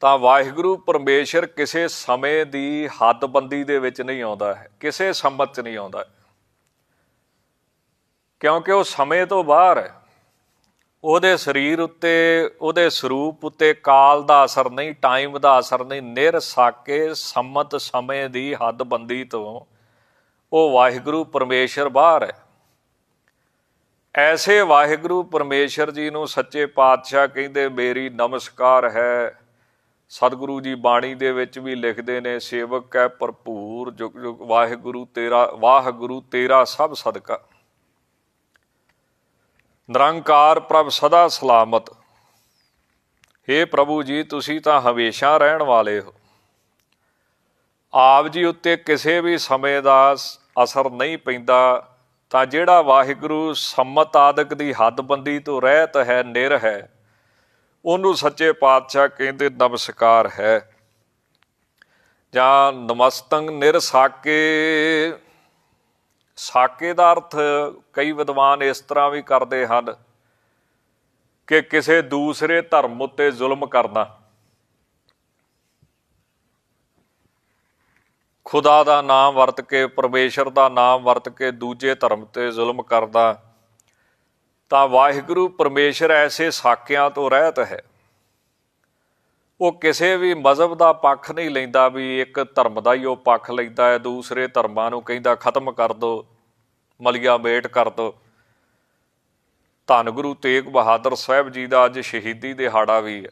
ਤਾਂ ਵਾਹਿਗੁਰੂ ਪਰਮੇਸ਼ਰ ਕਿਸੇ ਸਮੇਂ ਦੀ ਹੱਦਬੰਦੀ ਦੇ ਵਿੱਚ ਨਹੀਂ ਆਉਂਦਾ ਹੈ ਕਿਸੇ ਸੰਮਤ 'ਚ ਨਹੀਂ ਆਉਂਦਾ ਕਿਉਂਕਿ ਉਹ ਸਮੇਂ ਤੋਂ ਬਾਹਰ ਹੈ ਉਹਦੇ ਸਰੀਰ ਉੱਤੇ ਉਹਦੇ ਸਰੂਪ ਉੱਤੇ ਕਾਲ ਦਾ ਅਸਰ ਨਹੀਂ ਟਾਈਮ ਦਾ ਅਸਰ ਨਹੀਂ ਨਿਰ ਸਾਕੇ ਸੰਮਤ ਸਮੇਂ ਦੀ ਹੱਦਬੰਦੀ ਤੋਂ ਉਹ ਵਾਹਿਗੁਰੂ ਪਰਮੇਸ਼ਰ ਬਾਹਰ ਹੈ ਐਸੇ ਵਾਹਿਗੁਰੂ ਪਰਮੇਸ਼ਰ ਜੀ ਨੂੰ ਸੱਚੇ ਪਾਤਸ਼ਾਹ ਕਹਿੰਦੇ ਮੇਰੀ ਨਮਸਕਾਰ ਹੈ ਸਤਿਗੁਰੂ ਜੀ ਬਾਣੀ ਦੇ ਵਿੱਚ ਵੀ ਲਿਖਦੇ ਨੇ ਸੇਵਕ ਹੈ ਭਰਪੂਰ ਜੁਗ ਜੁਗ ਵਾਹਿਗੁਰੂ ਤੇਰਾ ਵਾਹਿਗੁਰੂ ਤੇਰਾ ਸਭ ਸਦਕਾ ਨਿਰੰਕਾਰ ਪ੍ਰਭ ਸਦਾ ਸਲਾਮਤ हे ਪ੍ਰਭੂ ਜੀ ਤੁਸੀਂ ਤਾਂ ਹਮੇਸ਼ਾ ਰਹਿਣ ਵਾਲੇ ਹੋ ਆਪ ਜੀ ਉੱਤੇ ਕਿਸੇ ਵੀ ਸਮੇਂ ਦਾ ਅਸਰ ਨਹੀਂ ਪੈਂਦਾ ਤਾਂ ਜਿਹੜਾ ਵਾਹਿਗੁਰੂ ਸੰਮਤ ਆਦਿਕ ਦੀ ਹੱਦਬੰਦੀ ਤੋਂ ਰਹਿਤ ਹੈ ਨਿਰ ਹੈ ਉਹਨੂੰ ਸੱਚੇ ਪਾਤਸ਼ਾਹ ਕਹਿੰਦੇ ਨਮਸਕਾਰ ਹੈ ਜਾਂ ਨਮਸਤੰ ਨਿਰਸਾਕੇ ਸਾਕੇ ਦਾ ਅਰਥ ਕਈ ਵਿਦਵਾਨ ਇਸ ਤਰ੍ਹਾਂ ਵੀ ਕਰਦੇ ਹਨ ਕਿ ਕਿਸੇ ਦੂਸਰੇ ਧਰਮ ਉੱਤੇ ਜ਼ੁਲਮ ਕਰਨਾ ਖੁਦਾ ਦਾ ਨਾਮ ਵਰਤ ਕੇ ਪਰਮੇਸ਼ਰ ਦਾ ਨਾਮ ਵਰਤ ਕੇ ਦੂਜੇ ਧਰਮ ਤੇ ਜ਼ੁਲਮ ਕਰਦਾ ਤਾਂ ਵਾਹਿਗੁਰੂ ਪਰਮੇਸ਼ਰ ਐਸੇ ਸਾਕਿਆਂ ਤੋਂ ਰਹਿਤ ਹੈ ਉਹ ਕਿਸੇ ਵੀ ਮਜ਼ਹਬ ਦਾ ਪੱਖ ਨਹੀਂ ਲੈਂਦਾ ਵੀ ਇੱਕ ਧਰਮ ਦਾ ਹੀ ਉਹ ਪੱਖ ਲੈਂਦਾ ਹੈ ਦੂਸਰੇ ਧਰਮਾਂ ਨੂੰ ਕਹਿੰਦਾ ਖਤਮ ਕਰ ਦੋ ਮਲਿਆ ਮੇਟ ਕਰ ਦੋ ਧੰਨ ਗੁਰੂ ਤੇਗ ਬਹਾਦਰ ਸਾਹਿਬ ਜੀ ਦਾ ਅੱਜ ਸ਼ਹੀਦੀ ਦਿਹਾੜਾ ਵੀ ਹੈ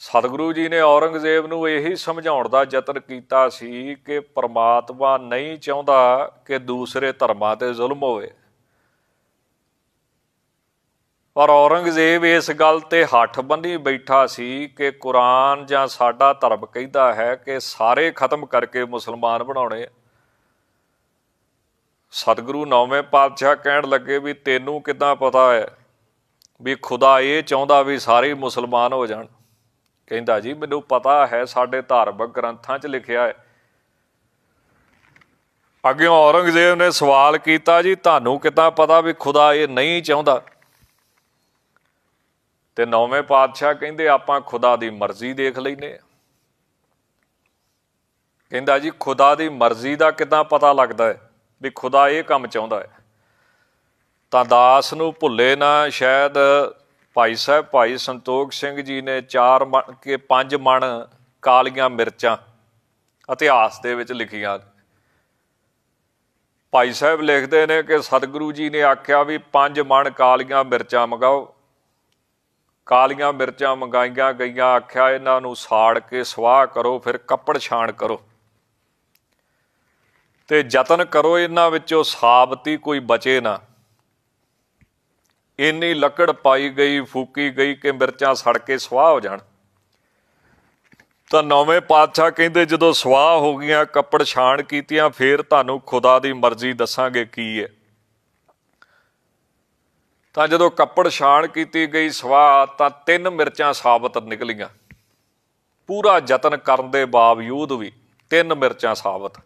ਸਤਿਗੁਰੂ ਜੀ ਨੇ ਔਰੰਗਜ਼ੇਬ ਨੂੰ ਇਹੀ ਸਮਝਾਉਣ ਦਾ ਯਤਨ ਕੀਤਾ ਸੀ ਕਿ ਪ੍ਰਮਾਤਮਾ ਨਹੀਂ ਚਾਹੁੰਦਾ ਕਿ ਦੂਸਰੇ ਧਰਮਾਂ ਤੇ ਜ਼ੁਲਮ ਹੋਵੇ ਪਰ ਔਰੰਗਜ਼ੇਬ ਇਸ ਗੱਲ ਤੇ ਹੱਠ ਬੰਨੀ ਬੈਠਾ ਸੀ ਕਿ ਕੁਰਾਨ ਜਾਂ ਸਾਡਾ ਧਰਮ ਕਹਿੰਦਾ ਹੈ ਕਿ ਸਾਰੇ ਖਤਮ ਕਰਕੇ ਮੁਸਲਮਾਨ ਬਣਾਉਣੇ ਸਤਿਗੁਰੂ ਨੌਵੇਂ ਪਾਤਸ਼ਾਹ ਕਹਿਣ ਲੱਗੇ ਵੀ ਤੈਨੂੰ ਕਿਦਾਂ ਪਤਾ ਹੈ ਵੀ ਖੁਦਾ ਇਹ ਚਾਹੁੰਦਾ ਵੀ ਸਾਰੇ ਮੁਸਲਮਾਨ ਹੋ ਜਾਣ ਕਹਿੰਦਾ ਜੀ ਮੈਨੂੰ ਪਤਾ ਹੈ ਸਾਡੇ ਧਾਰਮਿਕ ਗ੍ਰੰਥਾਂ 'ਚ ਲਿਖਿਆ ਹੈ ਅੱਗੇ ਔਰੰਗਜ਼ੇਬ ਨੇ ਸਵਾਲ ਕੀਤਾ ਜੀ ਤੁਹਾਨੂੰ ਕਿਦਾਂ ਪਤਾ ਵੀ ਖੁਦਾ ਇਹ ਨਹੀਂ ਚਾਹੁੰਦਾ ਤੇ ਨੌਵੇਂ ਪਾਤਸ਼ਾਹ ਕਹਿੰਦੇ ਆਪਾਂ ਖੁਦਾ ਦੀ ਮਰਜ਼ੀ ਦੇਖ ਲੈਨੇ ਆ ਕਹਿੰਦਾ ਜੀ ਖੁਦਾ ਦੀ ਮਰਜ਼ੀ ਦਾ ਕਿਦਾਂ ਪਤਾ ਲੱਗਦਾ ਹੈ ਵੀ ਖੁਦਾ ਇਹ ਕੰਮ ਚਾਹੁੰਦਾ ਹੈ ਤਾਂ ਦਾਸ ਨੂੰ ਭੁੱਲੇ ਨਾ ਸ਼ਾਇਦ ਭਾਈ ਸਾਹਿਬ ਭਾਈ ਸੰਤੋਖ ਸਿੰਘ ਜੀ ਨੇ ਚਾਰ ਕੇ ਪੰਜ ਮਣ ਕਾਲੀਆਂ ਮਿਰਚਾਂ ਇਤਿਹਾਸ ਦੇ ਵਿੱਚ ਲਿਖੀਆਂ ਭਾਈ ਸਾਹਿਬ ਲਿਖਦੇ ਨੇ ਕਿ ਸਤਿਗੁਰੂ ਜੀ ਨੇ ਆਖਿਆ ਵੀ ਪੰਜ ਮਣ ਕਾਲੀਆਂ ਮਿਰਚਾਂ ਮਗਾਓ ਕਾਲੀਆਂ ਮਿਰਚਾਂ ਮੰਗਾਈਆਂ ਗਈਆਂ ਆਖਿਆ ਇਹਨਾਂ ਨੂੰ ਸਾੜ ਕੇ ਸਵਾਹ ਕਰੋ ਫਿਰ ਕੱਪੜ ਛਾਣ ਕਰੋ ਤੇ ਯਤਨ ਕਰੋ ਇਹਨਾਂ ਵਿੱਚੋਂ ਸਾਬਤੀ ਕੋਈ ਬਚੇ ਨਾ ਇੰਨੀ ਲੱਕੜ ਪਾਈ ਗਈ ਫੂਕੀ ਗਈ ਕਿ ਮਿਰਚਾਂ ਸੜ ਕੇ ਸਵਾਹ ਹੋ ਜਾਣ ਤਾਂ ਨੌਵੇਂ ਪਾਤਸ਼ਾਹ ਕਹਿੰਦੇ ਜਦੋਂ ਸਵਾਹ ਹੋ ਗਈਆਂ ਕੱਪੜ ਛਾਣ ਕੀਤੀਆਂ ਫੇਰ ਤੁਹਾਨੂੰ ਖੁਦਾ ਦੀ ਮਰਜ਼ੀ ਦੱਸਾਂਗੇ ਕੀ ਹੈ ਤਾਂ ਜਦੋਂ ਕੱਪੜ ਛਾਣ ਕੀਤੀ ਗਈ ਸਵਾ ਤਾਂ ਤਿੰਨ ਮਿਰਚਾਂ ਸਾਬਤ ਨਿਕਲੀਆਂ ਪੂਰਾ ਯਤਨ ਕਰਨ ਦੇ ਬਾਵਜੂਦ ਵੀ ਤਿੰਨ ਮਿਰਚਾਂ ਸਾਬਤ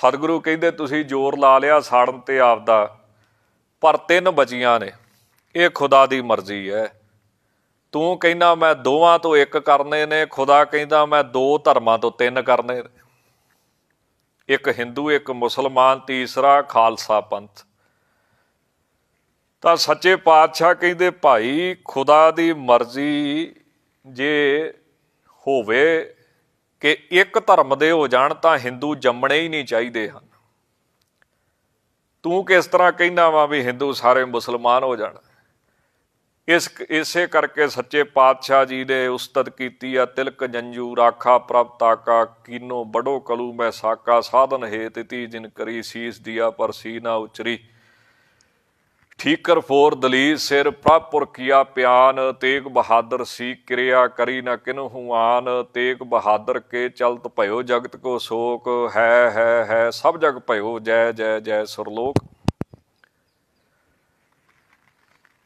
ਸਤਿਗੁਰੂ ਕਹਿੰਦੇ ਤੁਸੀਂ ਜ਼ੋਰ ਲਾ ਲਿਆ ਸਾੜਨ ਤੇ ਆਪਦਾ ਪਰ ਤਿੰਨ ਬਚੀਆਂ ਨੇ ਇਹ ਖੁਦਾ ਦੀ ਮਰਜ਼ੀ ਹੈ ਤੂੰ ਕਹਿੰਦਾ ਮੈਂ ਦੋਵਾਂ ਤੋਂ ਇੱਕ ਕਰਨੇ ਨੇ ਖੁਦਾ ਕਹਿੰਦਾ ਮੈਂ ਦੋ ਧਰਮਾਂ ਤੋਂ ਤਿੰਨ ਕਰਨੇ ਇੱਕ ਹਿੰਦੂ ਇੱਕ ਮੁਸਲਮਾਨ ਤੀਸਰਾ ਖਾਲਸਾ ਪੰਥ ਤਾਂ ਸੱਚੇ ਪਾਤਸ਼ਾਹ ਕਹਿੰਦੇ ਭਾਈ ਖੁਦਾ ਦੀ ਮਰਜ਼ੀ ਜੇ ਹੋਵੇ ਕਿ ਇੱਕ ਧਰਮ ਦੇ ਹੋ ਜਾਣ ਤਾਂ ਹਿੰਦੂ ਜੰਮਣੇ ਹੀ ਨਹੀਂ ਚਾਹੀਦੇ ਹਨ ਤੂੰ ਕਿਸ ਤਰ੍ਹਾਂ ਕਹਿੰਦਾ ਵਾ ਵੀ ਹਿੰਦੂ ਸਾਰੇ ਮੁਸਲਮਾਨ ਹੋ ਜਾਣ ਇਸ ਇਸੇ ਕਰਕੇ ਸੱਚੇ ਪਾਤਸ਼ਾਹ ਜੀ ਨੇ ਉਸਤਤ ਕੀਤੀ ਆ ਤਿਲਕ ਜੰਜੂ ਰਾਖਾ ਪ੍ਰਭਤਾ ਕਾ ਕੀਨੋ ਬੜੋ ਕਲੂ ਮੈਂ ਸਾਕਾ ਸਾਧਨ ਤੇ ਤੀ ਜਿਨ ਕਰੀ ਸੀਸ ਦਿਆ ਪਰ ਸੀ ਨਾ ਉਚਰੀ ਠੀਕਰ ਫੋਰ ਦਲੀ ਸਿਰ ਪ੍ਰਾਪੁਰ ਕੀਆ ਪਿਆਨ ਤੇਗ ਬਹਾਦਰ ਸੀ ਕਿਰਿਆ ਕਰੀ ਨਾ ਕਿਨਹੁ ਆਨ ਤੇਗ ਬਹਾਦਰ ਕੇ ਚਲਤ ਭਇਓ ਜਗਤ ਕੋ ਸੋਕ ਹੈ ਹੈ ਹੈ ਸਭ ਜਗ ਭਇਓ ਜੈ ਜੈ ਜੈ ਸੁਰਲੋਕ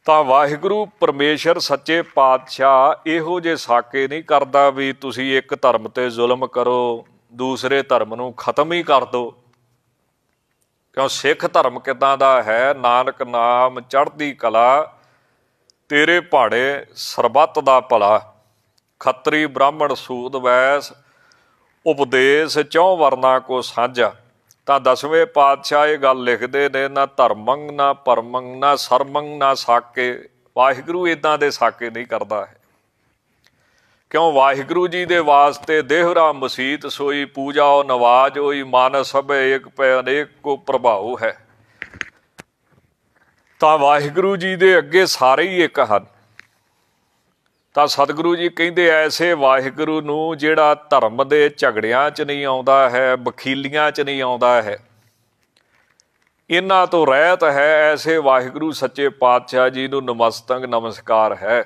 ਤਾਂ ਵਾਹਿਗੁਰੂ ਪਰਮੇਸ਼ਰ ਸੱਚੇ ਪਾਤਸ਼ਾਹ ਇਹੋ ਜੇ ਸਾਕੇ ਨਹੀਂ ਕਰਦਾ ਵੀ ਤੁਸੀਂ ਇੱਕ ਧਰਮ ਤੇ ਜ਼ੁਲਮ ਕਰੋ ਦੂਸਰੇ ਧਰਮ ਨੂੰ ਖਤਮ ਹੀ ਕਰ ਦਿਓ ਕਿਉਂ ਸਿੱਖ ਧਰਮ ਕਿਦਾਂ ਦਾ ਹੈ ਨਾਨਕ ਨਾਮ ਚੜ੍ਹਦੀ ਕਲਾ ਤੇਰੇ ਪਾੜੇ ਸਰਬੱਤ ਦਾ ਭਲਾ ਖੱਤਰੀ ਬ੍ਰਾਹਮਣ ਸੂਦ ਵੈਸ ਉਪਦੇਸ਼ ਚੌ ਵਰਨਾ ਕੋ ਸਾਂਝਾ ਤਾਂ ਦਸਵੇਂ ਪਾਤਸ਼ਾਹ ਇਹ ਗੱਲ ਲਿਖਦੇ ਨੇ ਨਾ ਧਰਮੰਗ ਨਾ ਪਰਮੰਗ ਨਾ ਸਰਮੰਗ ਨਾ ਸਾਕੇ ਵਾਹਿਗੁਰੂ ਇਦਾਂ ਦੇ ਸਾਕੇ ਨਹੀਂ ਕਰਦਾ ਹੈ ਕਿਉਂ ਵਾਹਿਗੁਰੂ ਜੀ ਦੇ ਵਾਸਤੇ ਦੇਹਰਾ ਮਸੀਤ ਸੋਈ ਪੂਜਾ ਉਹ ਨਵਾਜ ਹੋਈ ਮਨ ਸਭੇ ਇੱਕ ਪੈ ਅਨੇਕ ਕੋ ਪ੍ਰਭਾਉ ਹੈ ਤਾਂ ਵਾਹਿਗੁਰੂ ਜੀ ਦੇ ਅੱਗੇ ਸਾਰੇ ਹੀ ਇੱਕ ਹਨ ਤਾਂ ਸਤਿਗੁਰੂ ਜੀ ਕਹਿੰਦੇ ਐਸੇ ਵਾਹਿਗੁਰੂ ਨੂੰ ਜਿਹੜਾ ਧਰਮ ਦੇ ਝਗੜਿਆਂ 'ਚ ਨਹੀਂ ਆਉਂਦਾ ਹੈ ਬਖੀਲੀਆਂ 'ਚ ਨਹੀਂ ਆਉਂਦਾ ਹੈ ਇਹਨਾਂ ਤੋਂ ਰਹਿਤ ਹੈ ਐਸੇ ਵਾਹਿਗੁਰੂ ਸੱਚੇ ਪਾਤਸ਼ਾਹ ਜੀ ਨੂੰ ਨਮਸਤੰਗ ਨਮਸਕਾਰ ਹੈ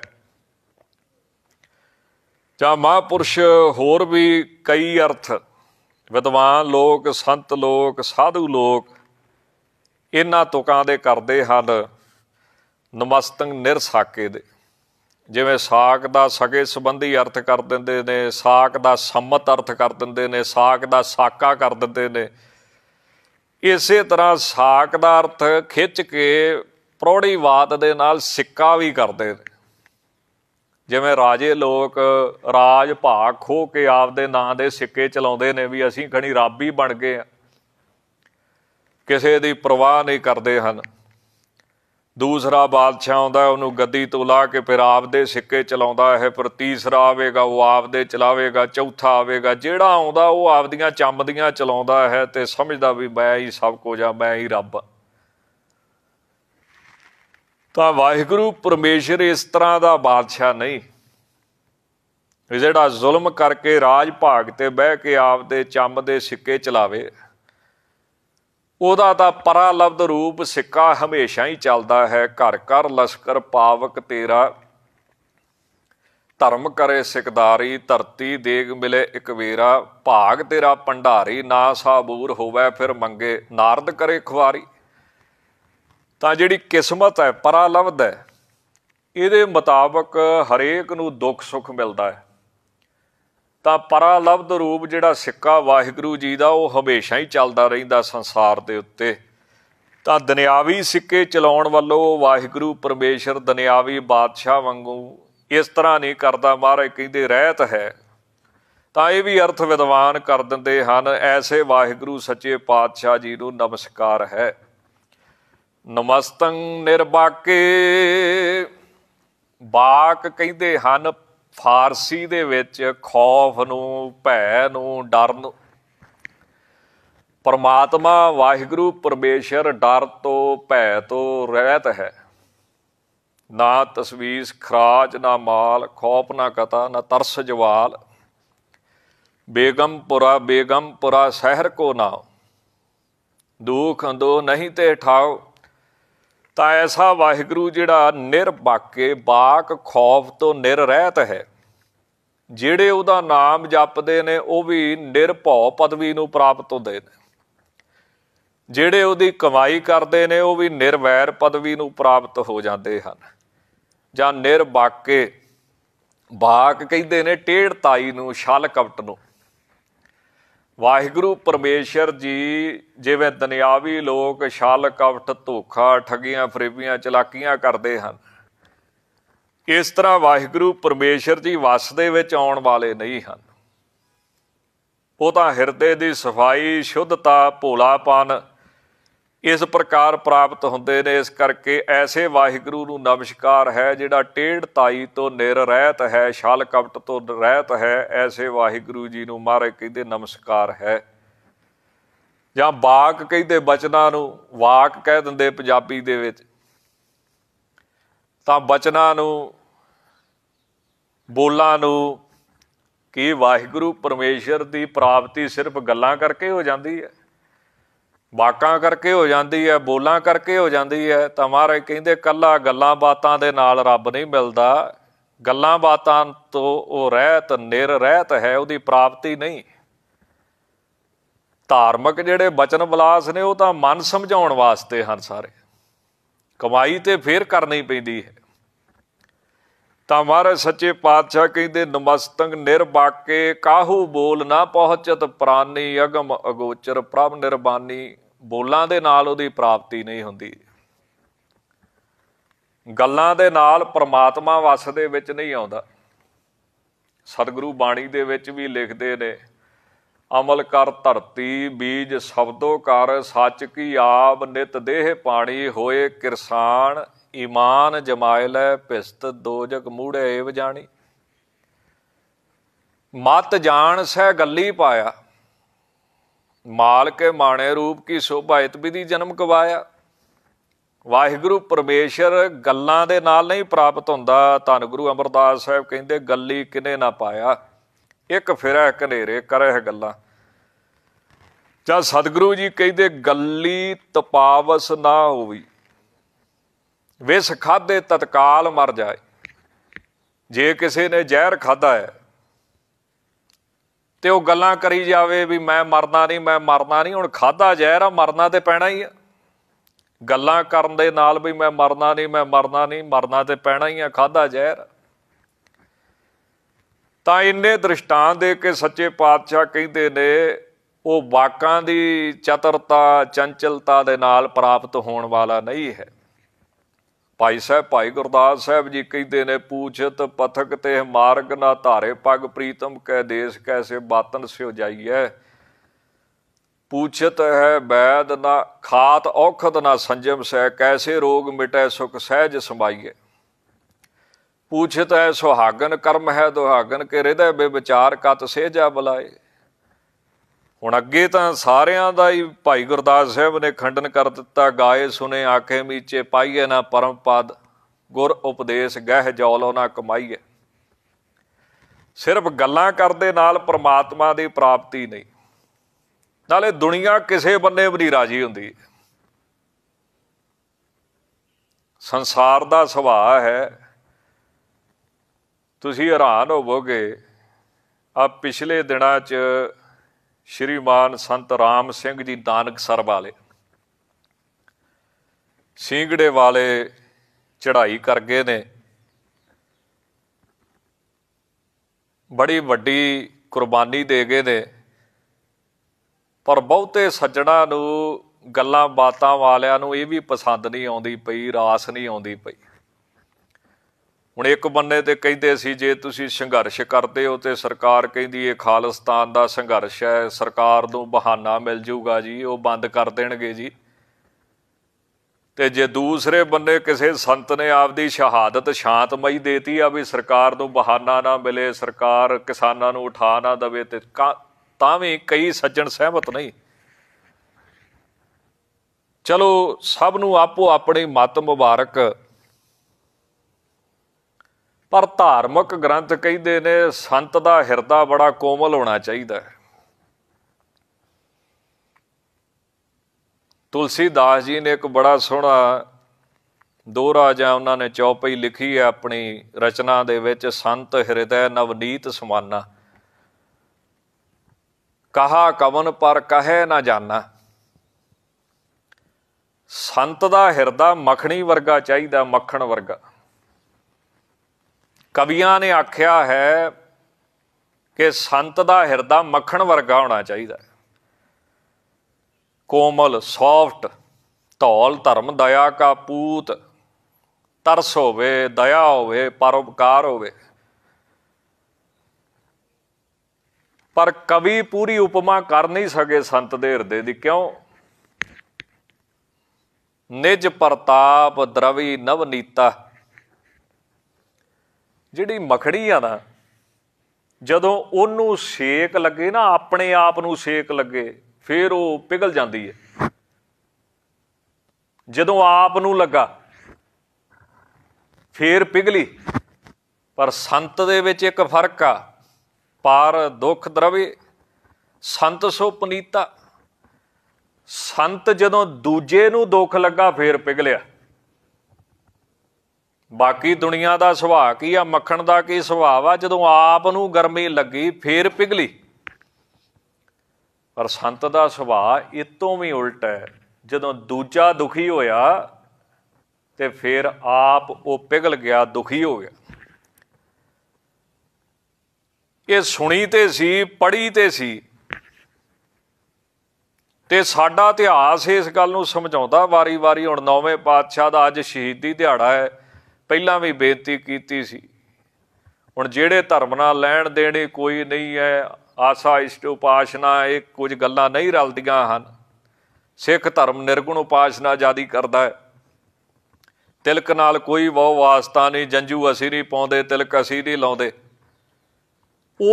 ਜਾਂ ਮਹਾਪੁਰਸ਼ ਹੋਰ ਵੀ ਕਈ ਅਰਥ ਵਿਦਵਾਨ ਲੋਕ ਸੰਤ ਲੋਕ ਸਾਧੂ ਲੋਕ ਇਹਨਾਂ ਤੁਕਾਂ ਦੇ ਕਰਦੇ ਹਨ ਨਮਸਤੰ ਨਿਰਸਾਕੇ ਦੇ ਜਿਵੇਂ ਸਾਕ ਦਾ ਸਕੇ ਸੰਬੰਧੀ ਅਰਥ ਕਰ ਦਿੰਦੇ ਨੇ ਸਾਕ ਦਾ ਸੰਮਤ ਅਰਥ ਕਰ ਦਿੰਦੇ ਨੇ ਸਾਕ ਦਾ ਸਾਕਾ ਕਰ ਦਿੰਦੇ ਨੇ ਇਸੇ ਤਰ੍ਹਾਂ ਸਾਕ ਦਾ ਅਰਥ ਖਿੱਚ ਕੇ ਬਾਤ ਦੇ ਨਾਲ ਸਿੱਕਾ ਵੀ ਕਰਦੇ ਨੇ ਜਿਵੇਂ ਰਾਜੇ ਲੋਕ ਰਾਜ ਭਾਗ ਖੋ ਕੇ ਆਪਦੇ ਨਾਂ ਦੇ ਸਿੱਕੇ ਚਲਾਉਂਦੇ ਨੇ ਵੀ ਅਸੀਂ ਖਣੀ ਰੱਬ ਹੀ ਬਣ ਗਏ ਆ ਕਿਸੇ ਦੀ ਪਰਵਾਹ ਨਹੀਂ ਕਰਦੇ ਹਨ ਦੂਸਰਾ ਬਾਦਸ਼ਾਹ ਆਉਂਦਾ ਉਹਨੂੰ ਗੱਦੀ ਤੋਂ ਲਾ ਕੇ ਫਿਰ ਆਪਦੇ ਸਿੱਕੇ ਚਲਾਉਂਦਾ ਹੈ ਫਿਰ ਤੀਸਰਾ ਆਵੇਗਾ ਉਹ ਆਪਦੇ ਚਲਾਵੇਗਾ ਚੌਥਾ ਆਵੇਗਾ ਜਿਹੜਾ ਆਉਂਦਾ ਉਹ ਆਪਦੀਆਂ ਚੰਮ ਚਲਾਉਂਦਾ ਹੈ ਤੇ ਸਮਝਦਾ ਵੀ ਮੈਂ ਹੀ ਸਭ ਕੁਝ ਆ ਮੈਂ ਹੀ ਰੱਬ ਆ ਤਾਂ ਵਾਹਿਗੁਰੂ ਪਰਮੇਸ਼ਰ ਇਸ ਤਰ੍ਹਾਂ ਦਾ ਬਾਦਸ਼ਾਹ ਨਹੀਂ ਜਿਹੜਾ ਜ਼ੁਲਮ ਕਰਕੇ ਰਾਜ ਭਾਗ ਤੇ ਬਹਿ ਕੇ ਆਪ ਦੇ ਚੰਮ ਦੇ ਸਿੱਕੇ ਚਲਾਵੇ ਉਹਦਾ ਤਾਂ ਪਰਾਲਬਦ ਰੂਪ ਸਿੱਕਾ ਹਮੇਸ਼ਾ ਹੀ ਚੱਲਦਾ ਹੈ ਘਰ ਘਰ ਲਸ਼ਕਰ ਪਾਵਕ ਤੇਰਾ ਧਰਮ ਕਰੇ ਸਿਕਦਾਰੀ ਧਰਤੀ ਦੇਗ ਮਿਲੇ ਇਕਵੇਰਾ ਭਾਗ ਤੇਰਾ ਭੰਡਾਰੀ ਨਾ ਸਾਬੂਰ ਹੋਵੇ ਫਿਰ ਮੰਗੇ ਨਾਰਦ ਕਰੇ ਖਵਾਰੀ ਤਾਂ ਜਿਹੜੀ ਕਿਸਮਤ ਹੈ ਪਰਾਲਬਦ ਹੈ ਇਹਦੇ ਮੁਤਾਬਕ ਹਰੇਕ ਨੂੰ ਦੁੱਖ ਸੁੱਖ ਮਿਲਦਾ ਹੈ ਤਾਂ ਪਰਾਲਬਦ ਰੂਪ ਜਿਹੜਾ ਸਿੱਕਾ ਵਾਹਿਗੁਰੂ ਜੀ ਦਾ ਉਹ ਹਮੇਸ਼ਾ ਹੀ ਚੱਲਦਾ ਰਹਿੰਦਾ ਸੰਸਾਰ ਦੇ ਉੱਤੇ ਤਾਂ ਦੁਨਿਆਵੀ ਸਿੱਕੇ ਚਲਾਉਣ ਵੱਲੋਂ ਵਾਹਿਗੁਰੂ ਪਰਮੇਸ਼ਰ ਦੁਨਿਆਵੀ ਬਾਦਸ਼ਾਹ ਵਾਂਗੂ ਇਸ ਤਰ੍ਹਾਂ ਨਹੀਂ ਕਰਦਾ ਮਹਾਰਾਜ ਕਹਿੰਦੇ ਰਹਿਤ ਹੈ ਤਾਂ ਇਹ ਵੀ ਅਰਥ ਵਿਦਵਾਨ ਕਰ ਦਿੰਦੇ ਹਨ ਐਸੇ ਵਾਹਿਗੁਰੂ ਸੱਚੇ ਪਾਤਸ਼ਾਹ ਜੀ ਨੂੰ ਨਮਸਕਾਰ ਹੈ ਨਮਸਤੰ ਨਿਰਬਾਕੇ ਬਾਕ ਕਹਿੰਦੇ ਹਨ ਫਾਰਸੀ ਦੇ ਵਿੱਚ ਖੌਫ ਨੂੰ ਭੈ ਨੂੰ ਡਰ ਨੂੰ ਪਰਮਾਤਮਾ ਵਾਹਿਗੁਰੂ ਪਰਮੇਸ਼ਰ ਡਰ ਤੋਂ ਭੈ ਤੋਂ ਰਹਿਤ ਹੈ ਨਾ ਤਸਵੀਸ ਖਰਾਜ ਨਾ ਮਾਲ ਖੌਫ ਨਾ ਕਤਾ ਨਾ ਤਰਸ ਜਵਾਲ ਬੇਗਮਪੁਰਾ ਬੇਗਮਪੁਰਾ ਸ਼ਹਿਰ ਕੋ ਨਾ ਦੁਖ ਅੰਦੋ ਨਹੀਂ ਤੇ ਠਾਓ ਤਾਂ ਐਸਾ ਵਾਹਿਗੁਰੂ ਜਿਹੜਾ ਨਿਰਬਾਕੇ ਬਾਕ ਖੌਫ ਤੋਂ ਨਿਰ ਰਹਿਤ ਹੈ ਜਿਹੜੇ ਉਹਦਾ ਨਾਮ ਜਪਦੇ ਨੇ ਉਹ ਵੀ ਨਿਰਭਉ ਪਦਵੀ ਨੂੰ ਪ੍ਰਾਪਤ ਹੁੰਦੇ ਨੇ ਜਿਹੜੇ ਉਹਦੀ ਕਮਾਈ ਕਰਦੇ ਨੇ ਉਹ ਵੀ ਨਿਰਵੈਰ ਪਦਵੀ ਨੂੰ ਪ੍ਰਾਪਤ ਹੋ ਜਾਂਦੇ ਹਨ ਜਾਂ ਨਿਰਬਾਕੇ ਬਾਕ ਕਹਿੰਦੇ ਨੇ ਟੇੜ ਤਾਈ ਨੂੰ ਛਲ ਕਪਟ ਨੂੰ ਵਾਹਿਗੁਰੂ ਪਰਮੇਸ਼ਰ ਜੀ ਜਿਵੇਂ ਦੁਨਿਆਵੀ ਲੋਕ ਛਲ ਕਵਟ ਧੋਖਾ ਠਗੀਆਂ ਫਰੇਬੀਆਂ ਚਲਾਕੀਆਂ ਕਰਦੇ ਹਨ ਇਸ ਤਰ੍ਹਾਂ ਵਾਹਿਗੁਰੂ ਪਰਮੇਸ਼ਰ ਜੀ ਵਸ ਦੇ ਵਿੱਚ ਆਉਣ ਵਾਲੇ ਨਹੀਂ ਹਨ ਉਹ ਤਾਂ ਹਿਰਦੇ ਦੀ ਸਫਾਈ ਸ਼ੁੱਧਤਾ ਭੋਲਾਪਨ ਇਸ ਪ੍ਰਕਾਰ ਪ੍ਰਾਪਤ ਹੁੰਦੇ ਨੇ ਇਸ ਕਰਕੇ ਐਸੇ ਵਾਹਿਗੁਰੂ ਨੂੰ ਨਮਸਕਾਰ ਹੈ ਜਿਹੜਾ ਟੇੜ ਤਾਈ ਤੋਂ ਨਿਰ ਰਹਿਤ ਹੈ ਛਲ ਕਪਟ ਤੋਂ ਰਹਿਤ ਹੈ ਐਸੇ ਵਾਹਿਗੁਰੂ ਜੀ ਨੂੰ ਮਾਰੇ ਕਹਿੰਦੇ ਨਮਸਕਾਰ ਹੈ ਜਾਂ ਬਾਕ ਕਹਿੰਦੇ ਬਚਨਾਂ ਨੂੰ ਵਾਕ ਕਹਿ ਦਿੰਦੇ ਪੰਜਾਬੀ ਦੇ ਵਿੱਚ ਤਾਂ ਬਚਨਾਂ ਨੂੰ ਬੋਲਾਂ ਨੂੰ ਕੀ ਵਾਹਿਗੁਰੂ ਪਰਮੇਸ਼ਰ ਦੀ ਪ੍ਰਾਪਤੀ ਸਿਰਫ ਗੱਲਾਂ ਕਰਕੇ ਹੋ ਜਾਂਦੀ ਹੈ ਵਾਕਾਂ ਕਰਕੇ ਹੋ ਜਾਂਦੀ ਹੈ ਬੋਲਾਂ ਕਰਕੇ ਹੋ ਜਾਂਦੀ ਹੈ ਤਾਂ ਮਹਾਰਾਜ ਕਹਿੰਦੇ ਕੱਲਾ ਗੱਲਾਂ ਬਾਤਾਂ ਦੇ ਨਾਲ ਰੱਬ ਨਹੀਂ ਮਿਲਦਾ ਗੱਲਾਂ ਬਾਤਾਂ ਤੋਂ ਉਹ ਰਹਿਤ ਨਿਰ ਰਹਿਤ ਹੈ ਉਹਦੀ ਪ੍ਰਾਪਤੀ ਨਹੀਂ ਧਾਰਮਿਕ ਜਿਹੜੇ ਬਚਨ ਬਲਾਸ ਨੇ ਉਹ ਤਾਂ ਮਨ ਸਮਝਾਉਣ ਵਾਸਤੇ ਹਨ ਸਾਰੇ ਕਮਾਈ ਤੇ ਫੇਰ ਕਰਨੀ ਪੈਂਦੀ ਹੈ ਤਾਂ ਮਹਾਰਾਜ ਸੱਚੇ ਪਾਤਸ਼ਾਹ ਕਹਿੰਦੇ ਨਮਸਤੰਗ ਨਿਰਬਾਕੇ ਕਾਹੂ ਬੋਲ ਨਾ ਪਹੁੰਚਤ ਪ੍ਰਾਨੀ ਅਗਮ ਅਗੋਚਰ ਪ੍ਰਭ ਨਿਰਬਾਨੀ ਬੋਲਾਂ ਦੇ ਨਾਲ ਉਹਦੀ ਪ੍ਰਾਪਤੀ ਨਹੀਂ ਹੁੰਦੀ ਗੱਲਾਂ ਦੇ ਨਾਲ ਪ੍ਰਮਾਤਮਾ ਵਸ ਦੇ ਵਿੱਚ ਨਹੀਂ ਆਉਂਦਾ ਸਤਿਗੁਰੂ ਬਾਣੀ ਦੇ ਵਿੱਚ ਵੀ ਲਿਖਦੇ ਨੇ ਅਮਲ ਕਰ ਧਰਤੀ ਬੀਜ ਸ਼ਬਦੋ ਕਰ ਸੱਚ ਕੀ ਆਬ ਨਿਤ ਦੇਹ ਪਾਣੀ ਹੋਏ ਕਿਰਸਾਨ ਈਮਾਨ ਜਮਾਇ ਲੈ ਪਿਸਤ ਦੋਜਕ ਮੂੜੇ ਏਵ ਜਾਣੀ ਮਤ ਜਾਣ ਸਹਿ ਗੱਲੀ ਪਾਇਆ ਮਾਲ ਕੇ ਮਾਣੇ ਰੂਪ ਕੀ ਇਤ ਵਿਧੀ ਜਨਮ ਕਵਾਇਆ ਵਾਹਿਗੁਰੂ ਪਰਮੇਸ਼ਰ ਗੱਲਾਂ ਦੇ ਨਾਲ ਨਹੀਂ ਪ੍ਰਾਪਤ ਹੁੰਦਾ ਧੰਨ ਗੁਰੂ ਅਮਰਦਾਸ ਸਾਹਿਬ ਕਹਿੰਦੇ ਗੱਲੀ ਕਿਨੇ ਨਾ ਪਾਇਆ ਇੱਕ ਫਿਰੈ ਕਨੇਰੇ ਕਰੇ ਗੱਲਾਂ ਜਾਂ ਸਤਿਗੁਰੂ ਜੀ ਕਹਿੰਦੇ ਗੱਲੀ ਤਪਾਵਸ ਨਾ ਹੋਵੀ ਵੇਸ ਖਾਦੇ ਤਤਕਾਲ ਮਰ ਜਾਏ ਜੇ ਕਿਸੇ ਨੇ ਜ਼ਹਿਰ ਖਾਦਾ ਹੈ ਤੇ ਉਹ ਗੱਲਾਂ ਕਰੀ ਜਾਵੇ ਵੀ ਮੈਂ ਮਰਨਾ ਨਹੀਂ ਮੈਂ ਮਰਨਾ ਨਹੀਂ ਹੁਣ ਖਾਦਾ ਜ਼ਹਿਰ ਆ ਮਰਨਾ ਤੇ ਪੈਣਾ ਹੀ ਆ ਗੱਲਾਂ ਕਰਨ ਦੇ ਨਾਲ ਵੀ ਮੈਂ ਮਰਨਾ ਨਹੀਂ ਮੈਂ ਮਰਨਾ ਨਹੀਂ ਮਰਨਾ ਤੇ ਪੈਣਾ ਹੀ ਆ ਖਾਦਾ ਜ਼ਹਿਰ ਤਾਂ ਇੰਨੇ ਦ੍ਰਿਸ਼ਟਾਂ ਦੇ ਕੇ ਸੱਚੇ ਪਾਤਸ਼ਾਹ ਕਹਿੰਦੇ ਨੇ ਉਹ ਵਾਕਾਂ ਦੀ ਚਤਰਤਾ ਚੰਚਲਤਾ ਦੇ ਨਾਲ ਪ੍ਰਾਪਤ ਹੋਣ ਵਾਲਾ ਨਹੀਂ ਹੈ ਭਾਈ ਸਾਹਿਬ ਭਾਈ ਗੁਰਦਾਸ ਸਾਹਿਬ ਜੀ ਕਹਿੰਦੇ ਨੇ ਪੂਛਤ ਪਥਕ ਤੇ ਮਾਰਗ ਨਾ ਧਾਰੇ ਪਗ ਪ੍ਰੀਤਮ ਕੈ ਦੇਸ ਕੈਸੇ ਬਾਤਨ ਸਿਓ ਜਾਈਐ ਪੂਛਤ ਹੈ ਬੈਦ ਨਾ ਖਾਤ ਔਖਦ ਨਾ ਸੰਜਮ ਸੈ ਕੈਸੇ ਰੋਗ ਮਿਟੈ ਸੁਖ ਸਹਿਜ ਸਮਾਈਐ ਪੂਛਤ ਹੈ ਸੁਹਾਗਨ ਕਰਮ ਹੈ ਦੁਹਾਗਨ ਕੇ ਹਿਰਦੈ ਬੇ ਵਿਚਾਰ ਕਤ ਸੇਜਾ ਬਲਾਏ ਹੁਣ ਅੱਗੇ ਤਾਂ ਸਾਰਿਆਂ ਦਾ ਹੀ ਭਾਈ ਗੁਰਦਾਸ ਸਾਹਿਬ ਨੇ ਖੰਡਨ ਕਰ ਦਿੱਤਾ ਗਾਏ ਸੁਨੇ ਆਖੇ ਮੀਚੇ ਪਾਈਏ ਨਾ ਪਦ ਗੁਰ ਉਪਦੇਸ਼ ਗਹਿ ਜੌਲੋ ਨਾ ਕਮਾਈਏ ਸਿਰਫ ਗੱਲਾਂ ਕਰਦੇ ਨਾਲ ਪ੍ਰਮਾਤਮਾ ਦੀ ਪ੍ਰਾਪਤੀ ਨਹੀਂ ਨਾਲੇ ਦੁਨੀਆ ਕਿਸੇ ਬੰਨੇ ਵੀ ਨਹੀਂ ਰਾਜੀ ਹੁੰਦੀ ਸੰਸਾਰ ਦਾ ਸੁਭਾਅ ਹੈ ਤੁਸੀਂ ਹੈਰਾਨ ਹੋਵੋਗੇ ਆ ਪਿਛਲੇ ਦਿਨਾਂ 'ਚ ਸ਼੍ਰੀਮਾਨ ਸੰਤ ਰਾਮ ਸਿੰਘ ਜੀ ਸਰ ਵਾਲੇ ਸਿੰਘੜੇ ਵਾਲੇ ਚੜ੍ਹਾਈ ਕਰ ਗਏ ਨੇ ਬੜੀ ਵੱਡੀ ਕੁਰਬਾਨੀ ਦੇ ਗਏ ਨੇ ਪਰ ਬਹੁਤੇ ਸੱਜਣਾ ਨੂੰ ਗੱਲਾਂ ਬਾਤਾਂ ਵਾਲਿਆਂ ਨੂੰ ਇਹ ਵੀ ਪਸੰਦ ਨਹੀਂ ਆਉਂਦੀ ਪਈ ਰਾਸ ਨਹੀਂ ਆਉਂਦੀ ਪਈ ਹੁਣ ਇੱਕ ਬੰਨੇ ਤੇ ਕਹਿੰਦੇ ਸੀ ਜੇ ਤੁਸੀਂ ਸੰਘਰਸ਼ ਕਰਦੇ ਹੋ ਤੇ ਸਰਕਾਰ ਕਹਿੰਦੀ ਇਹ ਖਾਲਸਤਾਨ ਦਾ ਸੰਘਰਸ਼ ਹੈ ਸਰਕਾਰ ਨੂੰ ਬਹਾਨਾ ਮਿਲ ਜਾਊਗਾ ਜੀ ਉਹ ਬੰਦ ਕਰ ਦੇਣਗੇ ਜੀ ਤੇ ਜੇ ਦੂਸਰੇ ਬੰਨੇ ਕਿਸੇ ਸੰਤ ਨੇ ਆਪਦੀ ਸ਼ਹਾਦਤ ਸ਼ਾਂਤਮਈ ਦੇਤੀ ਆ ਵੀ ਸਰਕਾਰ ਨੂੰ ਬਹਾਨਾ ਨਾ ਮਿਲੇ ਸਰਕਾਰ ਕਿਸਾਨਾਂ ਨੂੰ ਉਠਾ ਨਾ ਦਵੇ ਤੇ ਤਾਂ ਵੀ ਕਈ ਸੱਜਣ ਸਹਿਮਤ ਨਹੀਂ ਚਲੋ ਸਭ ਨੂੰ ਆਪੋ ਆਪਣੇ ਮਤ ਮੁਬਾਰਕ ਪਰ ਧਾਰਮਿਕ ਗ੍ਰੰਥ ਕਹਿੰਦੇ ਨੇ ਸੰਤ ਦਾ ਹਿਰਦਾ ਬੜਾ ਕੋਮਲ ਹੋਣਾ ਚਾਹੀਦਾ ਹੈ ਤੁਲਸੀਦਾਸ ਜੀ ਨੇ ਇੱਕ ਬੜਾ ਸੋਹਣਾ ਦੋਹਰਾ ਜਾਂ ਉਹਨਾਂ ਨੇ ਚੌਪਈ ਲਿਖੀ ਹੈ ਆਪਣੀ ਰਚਨਾ ਦੇ ਵਿੱਚ ਸੰਤ ਹਿਰਦੈ ਨਵਨੀਤ ਸਮਾਨਾ ਕਹਾ ਕਵਨ ਪਰ ਕਹੈ ਨਾ ਜਾਣਾ ਸੰਤ ਦਾ ਹਿਰਦਾ ਮੱਖਣੀ ਵਰਗਾ ਚਾਹੀਦਾ ਮੱਖਣ ਵਰਗਾ ਕਵੀਆਂ ਨੇ ਆਖਿਆ ਹੈ ਕਿ ਸੰਤ ਦਾ ਹਿਰਦਾ ਮੱਖਣ ਵਰਗਾ ਹੋਣਾ ਚਾਹੀਦਾ ਕੋਮਲ ਸੌਫਟ ਧੌਲ ਧਰਮ ਦਇਆ ਕਾ ਪੂਤ ਤਰਸ ਹੋਵੇ ਦਇਆ ਹੋਵੇ ਪਰਉਪਕਾਰ ਹੋਵੇ ਪਰ ਕਵੀ ਪੂਰੀ ਉਪਮਾ ਕਰ ਨਹੀਂ ਸਕੇ ਸੰਤ ਦੇ ਹਿਰਦੇ ਦੀ ਕਿਉਂ ਨਿਜ ਪ੍ਰਤਾਪ ਦਰਵੀ ਨਵਨੀਤਾ ਜਿਹੜੀ ਮਖੜੀ ਆ ਨਾ ਜਦੋਂ ਉਹਨੂੰ ਸੇਕ ਲੱਗੇ ਨਾ ਆਪਣੇ ਆਪ ਨੂੰ ਸੇਕ ਲੱਗੇ ਫਿਰ ਉਹ ਪਿਘਲ ਜਾਂਦੀ ਹੈ ਜਦੋਂ ਆਪ ਨੂੰ ਲੱਗਾ ਫੇਰ ਪਿਗਲੀ ਪਰ ਸੰਤ ਦੇ ਵਿੱਚ ਇੱਕ ਫਰਕ ਆ ਪਾਰ ਦੁੱਖ ਦਰਵੇ ਸੰਤ ਸੋ ਪਨੀਤਾ ਸੰਤ ਜਦੋਂ ਦੂਜੇ ਨੂੰ ਦੁੱਖ ਲੱਗਾ ਫੇਰ ਪਿਗਲਿਆ ਬਾਕੀ ਦੁਨੀਆ ਦਾ ਸੁਭਾਅ ਕੀ ਆ ਮੱਖਣ ਦਾ ਕੀ ਸੁਭਾਅ ਆ ਜਦੋਂ ਆਪ ਨੂੰ ਗਰਮੀ ਲੱਗੀ ਫੇਰ ਪਿਗਲੀ ਪਰ ਸੰਤ ਦਾ ਸੁਭਾਅ ਇਤੋਂ ਵੀ ਉਲਟ ਹੈ ਜਦੋਂ ਦੂਜਾ ਦੁਖੀ ਹੋਇਆ ਤੇ ਫੇਰ ਆਪ ਉਹ ਪਿਗਲ ਗਿਆ ਦੁਖੀ ਹੋ ਗਿਆ ਇਹ ਸੁਣੀ ਤੇ ਸੀ ਪੜ੍ਹੀ ਤੇ ਸੀ ਤੇ ਸਾਡਾ ਇਤਿਹਾਸ ਇਸ ਗੱਲ ਨੂੰ ਸਮਝਾਉਂਦਾ ਵਾਰੀ-ਵਾਰੀ ਹੁਣ ਨੌਵੇਂ ਪਾਤਸ਼ਾਹ ਦਾ ਅੱਜ ਸ਼ਹੀਦੀ ਦਿਹਾੜਾ ਹੈ ਪਹਿਲਾਂ ਵੀ ਬੇਨਤੀ ਕੀਤੀ ਸੀ ਹੁਣ ਜਿਹੜੇ ਧਰਮ ਨਾਲ ਲੈਣ ਦੇਣੇ ਕੋਈ ਨਹੀਂ ਹੈ ਆਸਾ ਇਸ਼ਟ ਉਪਾਸ਼ਨਾ ਇਹ ਕੁਝ ਗੱਲਾਂ ਨਹੀਂ ਰਲਦੀਆਂ ਹਨ ਸਿੱਖ ਧਰਮ ਨਿਰਗੁਣ ਉਪਾਸ਼ਨਾ ਜਾਦੀ ਕਰਦਾ ਹੈ ਤਿਲਕ ਨਾਲ ਕੋਈ ਵੋ ਵਾਸਤਾ ਨਹੀਂ ਜੰਜੂ ਅਸੀਂ ਨਹੀਂ ਪਾਉਂਦੇ ਤਿਲਕ ਅਸੀਂ ਨਹੀਂ ਲਾਉਂਦੇ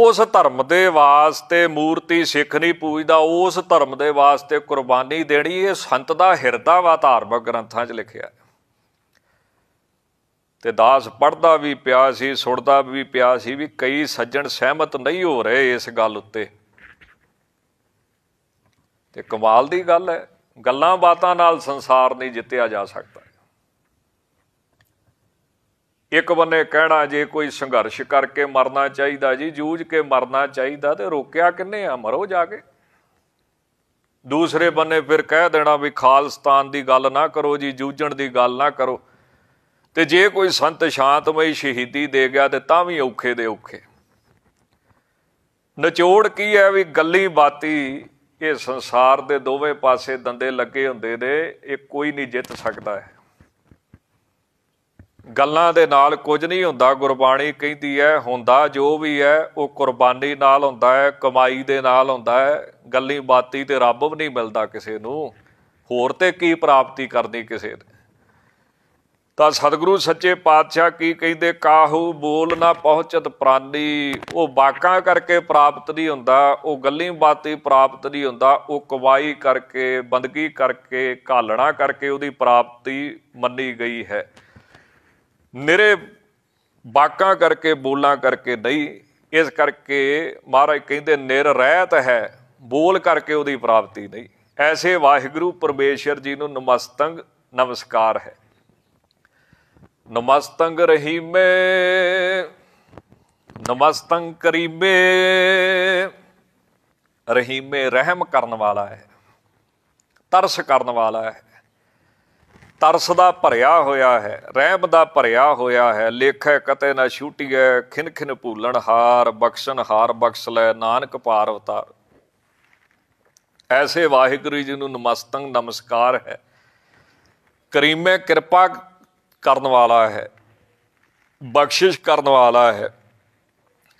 ਉਸ ਧਰਮ ਦੇ ਵਾਸਤੇ ਮੂਰਤੀ ਸਿੱਖ ਨਹੀਂ ਪੂਜਦਾ ਉਸ ਧਰਮ ਦੇ ਵਾਸਤੇ ਕੁਰਬਾਨੀ ਦੇਣੀ ਇਹ ਸੰਤ ਦਾ ਹਿਰਦਾ ਵਾ ਧਾਰਮਿਕ ਗ੍ਰੰਥਾਂ 'ਚ ਲਿਖਿਆ ਹੈ ਤੇ ਦਾਸ ਪੜਦਾ ਵੀ ਪਿਆ ਸੀ ਸੁਣਦਾ ਵੀ ਪਿਆ ਸੀ ਵੀ ਕਈ ਸੱਜਣ ਸਹਿਮਤ ਨਹੀਂ ਹੋ ਰਹੇ ਇਸ ਗੱਲ ਉੱਤੇ ਤੇ ਕਮਾਲ ਦੀ ਗੱਲ ਹੈ ਗੱਲਾਂ ਬਾਤਾਂ ਨਾਲ ਸੰਸਾਰ ਨਹੀਂ ਜਿੱਤਿਆ ਜਾ ਸਕਦਾ ਇੱਕ ਬੰਨੇ ਕਹਿਣਾ ਜੇ ਕੋਈ ਸੰਘਰਸ਼ ਕਰਕੇ ਮਰਨਾ ਚਾਹੀਦਾ ਜੀ ਜੂਝ ਕੇ ਮਰਨਾ ਚਾਹੀਦਾ ਤੇ ਰੋਕਿਆ ਕਿੰਨੇ ਆ ਮਰੋ ਜਾ ਕੇ ਦੂਸਰੇ ਬੰਨੇ ਫਿਰ ਕਹਿ ਦੇਣਾ ਵੀ ਖਾਲਸਤਾਨ ਦੀ ਗੱਲ ਨਾ ਕਰੋ ਜੀ ਜੂਝਣ ਦੀ ਗੱਲ ਨਾ ਕਰੋ ਤੇ ਜੇ ਕੋਈ ਸੰਤ ਸ਼ਾਂਤਮਈ ਸ਼ਹੀਦੀ ਦੇ ਗਿਆ ਤੇ ਤਾਂ ਵੀ ਔਖੇ ਦੇ ਔਖੇ ਨਚੋੜ ਕੀ ਹੈ ਵੀ ਗੱਲੀ ਬਾਤੀ ਇਹ ਸੰਸਾਰ ਦੇ ਦੋਵੇਂ ਪਾਸੇ ਦੰਦੇ ਲੱਗੇ ਹੁੰਦੇ ਨੇ ਇਹ ਕੋਈ ਨਹੀਂ ਜਿੱਤ ਸਕਦਾ ਹੈ ਗੱਲਾਂ ਦੇ ਨਾਲ ਕੁਝ ਨਹੀਂ ਹੁੰਦਾ ਗੁਰਬਾਣੀ ਕਹਿੰਦੀ ਹੈ ਹੁੰਦਾ ਜੋ ਵੀ ਹੈ ਉਹ ਕੁਰਬਾਨੀ ਨਾਲ ਹੁੰਦਾ ਹੈ ਕਮਾਈ ਦੇ ਨਾਲ ਹੁੰਦਾ ਹੈ ਗੱਲੀ ਬਾਤੀ ਤੇ ਰੱਬ ਵੀ ਨਹੀਂ ਮਿਲਦਾ ਕਿਸੇ ਨੂੰ ਹੋਰ ਤੇ ਕੀ ਪ੍ਰਾਪਤੀ ਕਰਨੀ ਕਿਸੇ ਦੇ ਤਾਂ ਸਤਿਗੁਰੂ ਸੱਚੇ ਪਾਤਸ਼ਾਹ ਕੀ ਕਹਿੰਦੇ ਕਾਹੂ ਬੋਲ ਨਾ ਪਹੁੰਚਤ ਪ੍ਰਾਨੀ ਉਹ ਬਾਕਾਂ ਕਰਕੇ ਪ੍ਰਾਪਤ ਨਹੀਂ ਹੁੰਦਾ ਉਹ ਗੱਲੀ ਬਾਤੀ ਪ੍ਰਾਪਤ ਨਹੀਂ ਹੁੰਦਾ ਉਹ ਕਵਾਈ ਕਰਕੇ ਬੰਦਗੀ ਕਰਕੇ ਕਾਲਣਾ ਕਰਕੇ ਉਹਦੀ ਪ੍ਰਾਪਤੀ ਮੰਨੀ ਗਈ ਹੈ ਨਿਰੇ ਬਾਕਾਂ ਕਰਕੇ ਬੋਲਾਂ ਕਰਕੇ ਨਹੀਂ ਇਸ ਕਰਕੇ ਮਹਾਰਾਜ ਕਹਿੰਦੇ ਨਿਰ ਰਹਿਤ ਹੈ ਬੋਲ ਕਰਕੇ ਉਹਦੀ ਪ੍ਰਾਪਤੀ ਨਹੀਂ ਐਸੇ ਵਾਹਿਗੁਰੂ ਪਰਮੇਸ਼ਰ ਜੀ ਨੂੰ ਨਮਸਤੰਗ ਨਮਸਕਾਰ ਹੈ ਨਮਸਤੰਗ ਰਹੀਮੇ ਨਮਸਤੰਗ ਕਰੀਬੇ ਰਹੀਮੇ ਰਹਿਮ ਕਰਨ ਵਾਲਾ ਹੈ ਤਰਸ ਕਰਨ ਵਾਲਾ ਹੈ ਤਰਸ ਦਾ ਭਰਿਆ ਹੋਇਆ ਹੈ ਰਹਿਮ ਦਾ ਭਰਿਆ ਹੋਇਆ ਹੈ ਲੇਖੇ ਕਤੇ ਨਾ ਛੂਟੀਏ ਖਿਨ ਖਿਨ ਭੂਲਣ ਹਾਰ ਬਖਸ਼ਣ ਹਾਰ ਬਖਸ਼ ਲੈ ਨਾਨਕ ਪਾਰ ਉਤਾਰ ਐਸੇ ਵਾਹਿਗੁਰੂ ਜੀ ਨੂੰ ਨਮਸਤੰਗ ਨਮਸਕਾਰ ਹੈ ਕਰੀਮੇ ਕਿਰਪਾ ਕਰਨ ਵਾਲਾ ਹੈ ਬਖਸ਼ਿਸ਼ ਕਰਨ ਵਾਲਾ ਹੈ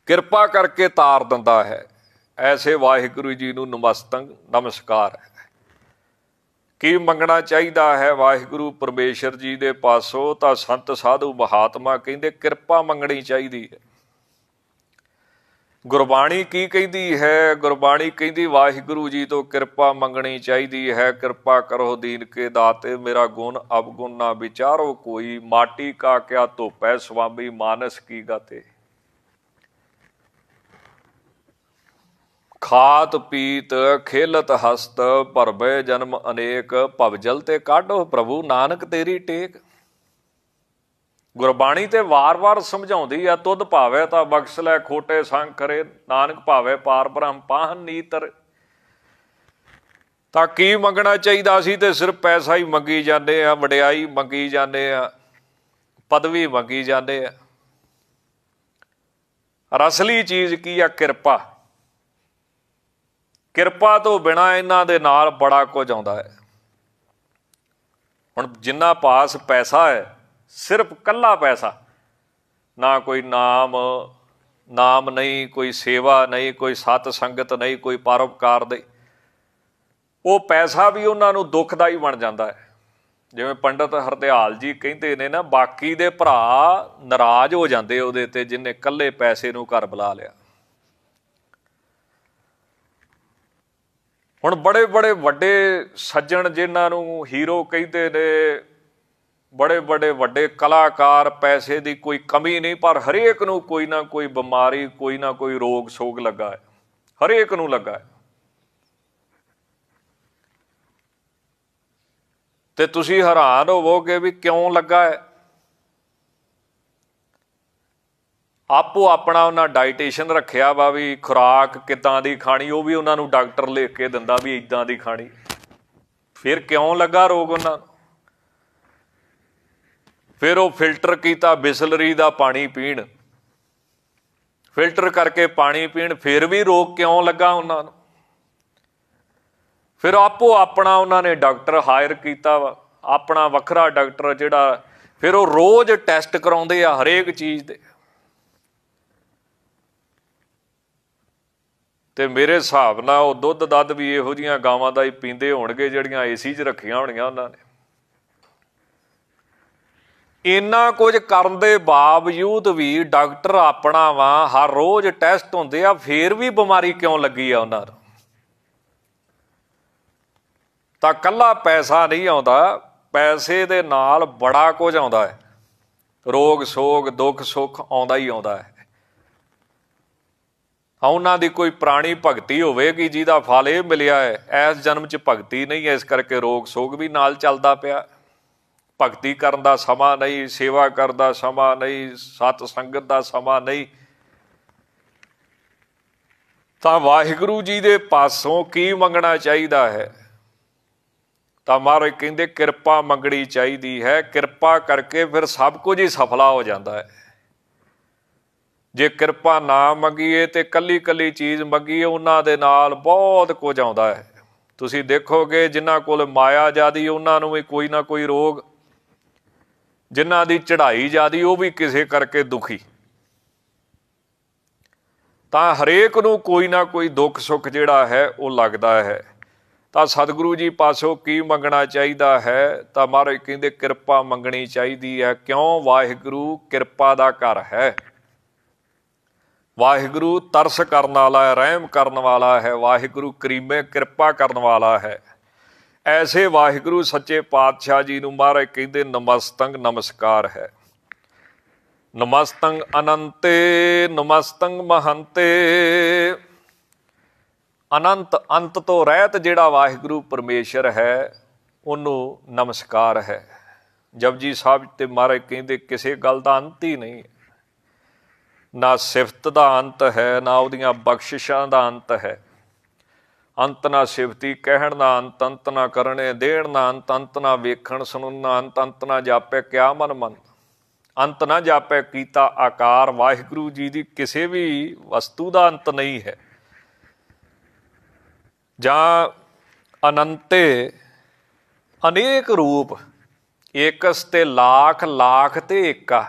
ਕਿਰਪਾ ਕਰਕੇ ਤਾਰ ਦਿੰਦਾ ਹੈ ਐਸੇ ਵਾਹਿਗੁਰੂ ਜੀ ਨੂੰ ਨਮਸਤੰ ਨਮਸਕਾਰ ਕੀ ਮੰਗਣਾ ਚਾਹੀਦਾ ਹੈ ਵਾਹਿਗੁਰੂ ਪਰਮੇਸ਼ਰ ਜੀ ਦੇ ਪਾਸੋਂ ਤਾਂ ਸੰਤ ਸਾਧੂ ਮਹਾਤਮਾ ਕਹਿੰਦੇ ਕਿਰਪਾ ਮੰਗਣੀ ਚਾਹੀਦੀ ਹੈ ਗੁਰਬਾਣੀ ਕੀ ਕਹਿੰਦੀ ਹੈ ਗੁਰਬਾਣੀ ਕਹਿੰਦੀ ਵਾਹਿਗੁਰੂ ਜੀ ਤੋਂ ਕਿਰਪਾ ਮੰਗਣੀ ਚਾਹੀਦੀ ਹੈ ਕਿਰਪਾ ਕਰੋ ਦੀਨ ਕੇ ਦਾਤੇ ਮੇਰਾ ਗੁਣ ਅਵਗੁਣ ਨਾ ਵਿਚਾਰੋ ਕੋਈ ਮਾਟੀ ਕਾ ਕਿਆ ਧੋਪੈ ਸੁਆਮੀ ਮਾਨਸ ਕੀ ਗਾਤੇ ਖਾਤ ਪੀਤ ਖੇਲਤ ਹਸਤ ਪਰਬੇ ਜਨਮ ਅਨੇਕ ਭਵਜਲ ਤੇ ਕਾਢੋ ਪ੍ਰਭੂ ਨਾਨਕ ਤੇਰੀ ਟੇਕ ਗੁਰਬਾਣੀ ਤੇ ਵਾਰ-ਵਾਰ ਸਮਝਾਉਂਦੀ ਆ ਤੁਧ ਭਾਵੇ ਤਾਂ ਬਖਸ਼ ਲੈ ਖੋਟੇ ਸੰਗ ਕਰੇ ਨਾਨਕ ਭਾਵੇ ਪਾਰ ਬ੍ਰਹਮ ਪਾਹਨ ਨੀਤਰ ਤਾਂ ਕੀ ਮੰਗਣਾ ਚਾਹੀਦਾ ਸੀ ਤੇ ਸਿਰਫ ਪੈਸਾ ਹੀ ਮੰਗੀ ਜਾਂਦੇ ਆ ਵਡਿਆਈ ਮੰਗੀ ਜਾਂਦੇ ਆ ਪਦਵੀ ਮੰਗੀ ਜਾਂਦੇ ਆ ਅਸਲੀ ਚੀਜ਼ ਕੀ ਆ ਕਿਰਪਾ ਕਿਰਪਾ ਤੋਂ ਬਿਨਾ ਇਹਨਾਂ ਦੇ ਨਾਲ ਬੜਾ ਕੁਝ ਆਉਂਦਾ ਹੈ ਹੁਣ ਜਿੰਨਾ ਪਾਸ ਪੈਸਾ ਹੈ ਸਿਰਫ ਕੱਲਾ ਪੈਸਾ ਨਾ ਕੋਈ ਨਾਮ ਨਾਮ ਨਹੀਂ ਕੋਈ ਸੇਵਾ ਨਹੀਂ ਕੋਈ ਸਤ ਸੰਗਤ ਨਹੀਂ ਕੋਈ ਪਰਉਪਕਾਰ ਦੇ ਉਹ ਪੈਸਾ ਵੀ ਉਹਨਾਂ ਨੂੰ ਦੁੱਖਦਾਈ ਬਣ ਜਾਂਦਾ ਹੈ ਜਿਵੇਂ ਪੰਡਤ ਹਰਦਿਆਲ ਜੀ ਕਹਿੰਦੇ ਨੇ ਨਾ ਬਾਕੀ ਦੇ ਭਰਾ ਨਾਰਾਜ਼ ਹੋ ਜਾਂਦੇ ਉਹਦੇ ਤੇ ਜਿਨੇ ਕੱਲੇ ਪੈਸੇ ਨੂੰ ਘਰ ਬੁਲਾ ਲਿਆ ਹੁਣ ਬੜੇ ਬੜੇ ਵੱਡੇ ਸੱਜਣ ਜਿਨ੍ਹਾਂ ਨੂੰ ਹੀਰੋ ਕਹਿੰਦੇ ਨੇ ਬੜੇ ਬੜੇ ਵੱਡੇ ਕਲਾਕਾਰ ਪੈਸੇ ਦੀ ਕੋਈ ਕਮੀ ਨਹੀਂ ਪਰ ਹਰੇਕ ਨੂੰ ਕੋਈ ਨਾ ਕੋਈ ਬਿਮਾਰੀ ਕੋਈ ਨਾ ਕੋਈ ਰੋਗ ਸੋਗ ਲੱਗਾ ਹੈ ਹਰੇਕ ਨੂੰ ਲੱਗਾ ਹੈ ਤੇ ਤੁਸੀਂ ਹੈਰਾਨ ਹੋਵੋਗੇ ਵੀ ਕਿਉਂ ਲੱਗਾ ਹੈ ਆਪੋ ਆਪਣਾ ਉਹਨਾਂ ਡਾਈਟੇਸ਼ਨ ਰੱਖਿਆ ਵਾ ਵੀ ਖੁਰਾਕ ਕਿਦਾਂ ਦੀ ਖਾਣੀ ਉਹ ਵੀ ਉਹਨਾਂ ਨੂੰ ਡਾਕਟਰ ਲਿਖ ਕੇ ਦਿੰਦਾ ਵੀ ਇਦਾਂ ਦੀ ਖਾਣੀ ਫਿਰ ਕਿਉਂ ਲੱਗਾ ਰੋਗ ਉਹਨਾਂ ਨੂੰ ਫਿਰ ਉਹ ਫਿਲਟਰ ਕੀਤਾ ਬਿਸਲਰੀ ਦਾ ਪਾਣੀ ਪੀਣ ਫਿਲਟਰ ਕਰਕੇ ਪਾਣੀ ਪੀਣ ਫਿਰ ਵੀ ਰੋਗ ਕਿਉਂ ਲੱਗਾ ਉਹਨਾਂ ਨੂੰ ਫਿਰ ਆਪੋ ਆਪਣਾ ਉਹਨਾਂ ਨੇ ਡਾਕਟਰ ਹਾਇਰ ਕੀਤਾ ਵਾ ਆਪਣਾ ਵੱਖਰਾ ਡਾਕਟਰ ਜਿਹੜਾ ਫਿਰ ਉਹ ਰੋਜ਼ ਟੈਸਟ ਕਰਾਉਂਦੇ ਆ ਹਰੇਕ ਚੀਜ਼ ਦੇ ਤੇ ਮੇਰੇ ਹਿਸਾਬ ਨਾਲ ਉਹ ਦੁੱਧ ਦੱਦ ਵੀ ਇਹੋ ਜੀਆਂ ਗਾਵਾਂ ਦਾ ਹੀ ਪੀਂਦੇ ਹੋਣਗੇ ਜਿਹੜੀਆਂ ਏਸੀ 'ਚ ਰੱਖੀਆਂ ਹੋਣੀਆਂ ਉਹਨਾਂ ਨੇ ਇੰਨਾ ਕੁਝ ਕਰਨ ਦੇ ਬਾਵਜੂਦ ਵੀ ਡਾਕਟਰ ਆਪਣਾ ਵਾ ਹਰ ਰੋਜ਼ ਟੈਸਟ ਹੁੰਦੇ ਆ ਫੇਰ ਵੀ ਬਿਮਾਰੀ ਕਿਉਂ ਲੱਗੀ ਆ ਉਹਨਾਂ ਨੂੰ ਤਾਂ ਕੱਲਾ ਪੈਸਾ ਨਹੀਂ ਆਉਂਦਾ ਪੈਸੇ ਦੇ ਨਾਲ ਬੜਾ ਕੁਝ ਆਉਂਦਾ ਹੈ ਰੋਗ ਸੋਗ ਦੁੱਖ ਸੁੱਖ ਆਉਂਦਾ ਹੀ ਆਉਂਦਾ ਹੈ ਉਹਨਾਂ ਦੀ ਕੋਈ ਪ੍ਰਾਣੀ ਭਗਤੀ ਹੋਵੇਗੀ ਜਿਹਦਾ ਫਲ ਇਹ ਮਿਲਿਆ ਹੈ ਇਸ ਜਨਮ 'ਚ ਭਗਤੀ ਨਹੀਂ ਹੈ ਇਸ ਕਰਕੇ ਰੋਗ ਸੋਗ ਵੀ ਨਾਲ ਚੱਲਦਾ ਪਿਆ ਭਗਤੀ ਕਰਨ ਦਾ ਸਮਾਂ ਨਹੀਂ ਸੇਵਾ ਕਰਨ ਦਾ ਸਮਾਂ ਨਹੀਂ ਸਤ ਸੰਗਤ ਦਾ ਸਮਾਂ ਨਹੀਂ ਤਾਂ ਵਾਹਿਗੁਰੂ ਜੀ ਦੇ ਪਾਸੋਂ ਕੀ ਮੰਗਣਾ ਚਾਹੀਦਾ ਹੈ ਤਾਂ ਮਾਰੇ ਕਹਿੰਦੇ ਕਿਰਪਾ ਮੰਗਣੀ ਚਾਹੀਦੀ ਹੈ ਕਿਰਪਾ ਕਰਕੇ ਫਿਰ ਸਭ ਕੁਝ ਹੀ ਸਫਲਾ ਹੋ ਜਾਂਦਾ ਹੈ ਜੇ ਕਿਰਪਾ ਨਾ ਮੰਗੀਏ ਤੇ ਕੱਲੀ ਕੱਲੀ ਚੀਜ਼ ਮੰਗੀਏ ਉਹਨਾਂ ਦੇ ਨਾਲ ਬਹੁਤ ਕੁਝ ਆਉਂਦਾ ਹੈ ਤੁਸੀਂ ਦੇਖੋਗੇ ਜਿਨ੍ਹਾਂ ਕੋਲ ਮਾਇਆ ਜਿਆਦੀ ਉਹਨਾਂ ਨੂੰ ਵੀ ਕੋਈ ਨਾ ਕੋਈ ਰੋਗ ਜਿਨ੍ਹਾਂ ਦੀ ਚੜ੍ਹਾਈ ਜਿਆਦੀ ਉਹ ਵੀ ਕਿਸੇ ਕਰਕੇ ਦੁਖੀ ਤਾਂ ਹਰੇਕ ਨੂੰ ਕੋਈ ਨਾ ਕੋਈ ਦੁੱਖ ਸੁੱਖ ਜਿਹੜਾ ਹੈ ਉਹ ਲੱਗਦਾ ਹੈ ਤਾਂ ਸਤਿਗੁਰੂ ਜੀ ਪਾਸੋਂ ਕੀ ਮੰਗਣਾ ਚਾਹੀਦਾ ਹੈ ਤਾਂ ਮਹਾਰਾਜ ਕਹਿੰਦੇ ਕਿਰਪਾ ਮੰਗਣੀ ਚਾਹੀਦੀ ਹੈ ਕਿਉਂ ਵਾਹਿਗੁਰੂ ਕਿਰਪਾ ਦਾ ਘਰ ਹੈ ਵਾਹਿਗੁਰੂ ਤਰਸ ਕਰਨ ਵਾਲਾ ਹੈ ਰਹਿਮ ਕਰਨ ਵਾਲਾ ਹੈ ਵਾਹਿਗੁਰੂ ਕਰੀਮੇ ਕਿਰਪਾ ਕਰਨ ਵਾਲਾ ਹੈ ਐਸੇ ਵਾਹਿਗੁਰੂ ਸੱਚੇ ਪਾਤਸ਼ਾਹ ਜੀ ਨੂੰ ਮਹਾਰਾਜ ਕਹਿੰਦੇ ਨਮਸਤੰਗ ਨਮਸਕਾਰ ਹੈ ਨਮਸਤੰਗ ਅਨੰਤੇ ਨਮਸਤੰਗ ਮਹੰਤੇ ਅਨੰਤ ਅੰਤ ਤੋਂ ਰਹਿਤ ਜਿਹੜਾ ਵਾਹਿਗੁਰੂ ਪਰਮੇਸ਼ਰ ਹੈ ਉਹਨੂੰ ਨਮਸਕਾਰ ਹੈ ਜਪਜੀ ਸਾਹਿਬ ਤੇ ਮਹਾਰਾਜ ਕਹਿੰਦੇ ਕਿਸੇ ਗੱਲ ਦਾ ਅੰਤ ਹੀ ਨਹੀਂ ਨਾ ਸਿਫਤ ਦਾ ਅੰਤ ਹੈ ਨਾ ਉਹਦੀਆਂ ਬਖਸ਼ਿਸ਼ਾਂ ਦਾ ਅੰਤ ਹੈ ਅੰਤ ਨਾ ਸਿਵਤੀ ਕਹਿਣ ਦਾ ਅੰਤ ਅੰਤ ਨਾ ਕਰਨੇ ਦੇਣ ਦਾ ਅੰਤ ਅੰਤ ਨਾ ਵੇਖਣ ਸੁਣਨ ਦਾ ਅੰਤ ਅੰਤ ਨਾ ਜਾਪੇ ਕਿਆ ਮਨ ਮਨ ਅੰਤ ਨਾ ਜਾਪੇ ਕੀਤਾ ਆਕਾਰ ਵਾਹਿਗੁਰੂ ਜੀ ਦੀ ਕਿਸੇ ਵੀ ਵਸਤੂ ਦਾ ਅੰਤ ਨਹੀਂ ਹੈ ਜਾਂ ਅਨੰਤੇ ਅਨੇਕ ਰੂਪ ਇਕਸ ਤੇ ਲੱਖ ਲੱਖ ਤੇ ਆ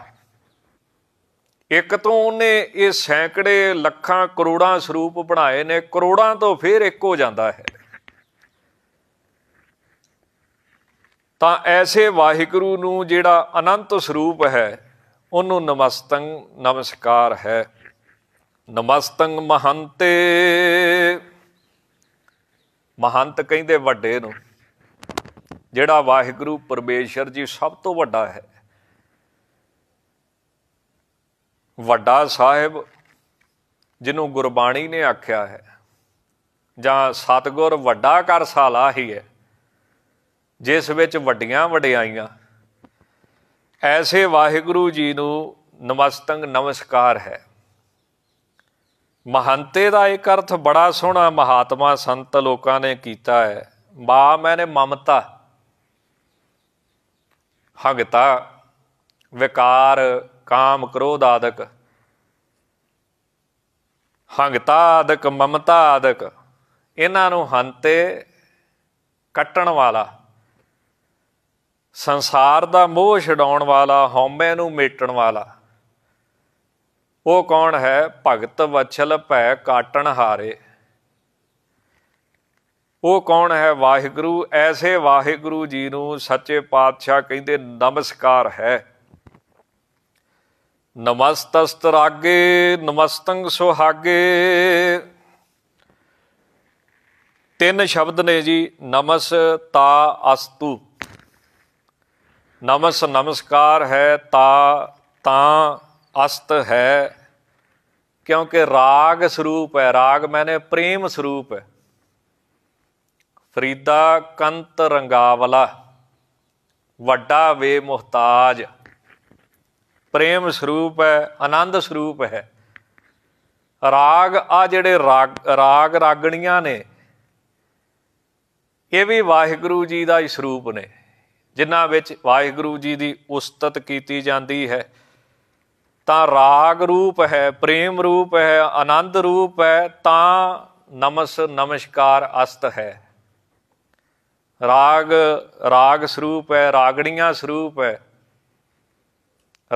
ਇੱਕ ਤੋਂ ਉਹਨੇ ਇਹ ਸੈਂਕੜੇ ਲੱਖਾਂ ਕਰੋੜਾਂ ਸਰੂਪ ਬਣਾਏ ਨੇ ਕਰੋੜਾਂ ਤੋਂ ਫਿਰ ਇੱਕ ਹੋ ਜਾਂਦਾ ਹੈ ਤਾਂ ਐਸੇ ਵਾਹਿਗੁਰੂ ਨੂੰ ਜਿਹੜਾ ਅਨੰਤ ਸਰੂਪ ਹੈ ਉਹਨੂੰ ਨਮਸਤੰ ਨਮਸਕਾਰ ਹੈ ਨਮਸਤੰ ਮਹੰਤੇ ਮਹੰਤ ਕਹਿੰਦੇ ਵੱਡੇ ਨੂੰ ਜਿਹੜਾ ਵਾਹਿਗੁਰੂ ਪਰਮੇਸ਼ਰ ਜੀ ਸਭ ਤੋਂ ਵੱਡਾ ਹੈ ਵੱਡਾ ਸਾਹਿਬ ਜਿਹਨੂੰ ਗੁਰਬਾਣੀ ਨੇ ਆਖਿਆ ਹੈ ਜਾਂ ਸਤਗੁਰ ਵੱਡਾ ਕਰ ਸਾਲਾ ਹੀ ਹੈ ਜਿਸ ਵਿੱਚ ਵੱਡੀਆਂ ਵਡਿਆਈਆਂ ਐਸੇ ਵਾਹਿਗੁਰੂ ਜੀ ਨੂੰ ਨਮਸਤੰਗ ਨਮਸਕਾਰ ਹੈ ਮਹੰਤੇ ਦਾ ਇੱਕ ਅਰਥ ਬੜਾ ਸੋਹਣਾ ਮਹਾਤਮਾ ਸੰਤ ਲੋਕਾਂ ਨੇ ਕੀਤਾ ਹੈ ਬਾ ਮੈਨੇ ਮਮਤਾ ਹਗਤਾ ਵਿਕਾਰ ਕਾਮ ਕ੍ਰੋਧ ਆਦਿਕ ਹੰਗਤਾ ਆਦਿਕ ਮਮਤਾ ਆਦਿਕ ਇਹਨਾਂ ਨੂੰ ਹੰਤੇ ਕੱਟਣ ਵਾਲਾ ਸੰਸਾਰ ਦਾ ਮੋਹ ਛਡਾਉਣ ਵਾਲਾ ਹਉਮੈ ਨੂੰ ਮੇਟਣ ਵਾਲਾ ਉਹ ਕੌਣ ਹੈ ਭਗਤ ਵਛਲ ਭੈ ਕਾਟਣ ਹਾਰੇ ਉਹ ਕੌਣ ਹੈ ਵਾਹਿਗੁਰੂ ਐਸੇ ਵਾਹਿਗੁਰੂ ਜੀ ਨੂੰ ਸੱਚੇ ਪਾਤਸ਼ਾਹ ਕਹਿੰਦੇ ਨਮਸਕਾਰ ਹੈ ਨਮਸਤਸਤ ਰਾਗੇ ਨਮਸਤੰਗ ਸੁਹਾਗੇ ਤਿੰਨ ਸ਼ਬਦ ਨੇ ਜੀ ਨਮਸ ਤਾ ਅਸਤੂ ਨਮਸ ਨਮਸਕਾਰ ਹੈ ਤਾ ਤਾਂ ਅਸਤ ਹੈ ਕਿਉਂਕਿ ਰਾਗ ਸਰੂਪ ਹੈ ਰਾਗ ਮੈਨੇ ਪ੍ਰੇਮ ਸਰੂਪ ਹੈ ਫਰੀਦਾ ਕੰਤ ਰੰਗਾਵਲਾ ਵੱਡਾ ਵੇ ਮੁਹਤਾਜ ਪ੍ਰੇਮ ਸਰੂਪ ਹੈ ਆਨੰਦ ਸਰੂਪ ਹੈ ਰਾਗ ਆ ਜਿਹੜੇ ਰਾਗ ਰਾਗਣੀਆਂ ਨੇ ਇਹ ਵੀ ਵਾਹਿਗੁਰੂ ਜੀ ਦਾ ਹੀ ਸਰੂਪ ਨੇ ਜਿਨ੍ਹਾਂ ਵਿੱਚ ਵਾਹਿਗੁਰੂ ਜੀ ਦੀ ਉਸਤਤ ਕੀਤੀ ਜਾਂਦੀ ਹੈ ਤਾਂ ਰਾਗ ਰੂਪ ਹੈ ਪ੍ਰੇਮ ਰੂਪ ਹੈ ਆਨੰਦ ਰੂਪ ਹੈ ਤਾਂ ਨਮਸ ਨਮਸਕਾਰ ਅਸਤ ਹੈ ਰਾਗ ਰਾਗ ਸਰੂਪ ਹੈ ਰਾਗਣੀਆਂ ਸਰੂਪ ਹੈ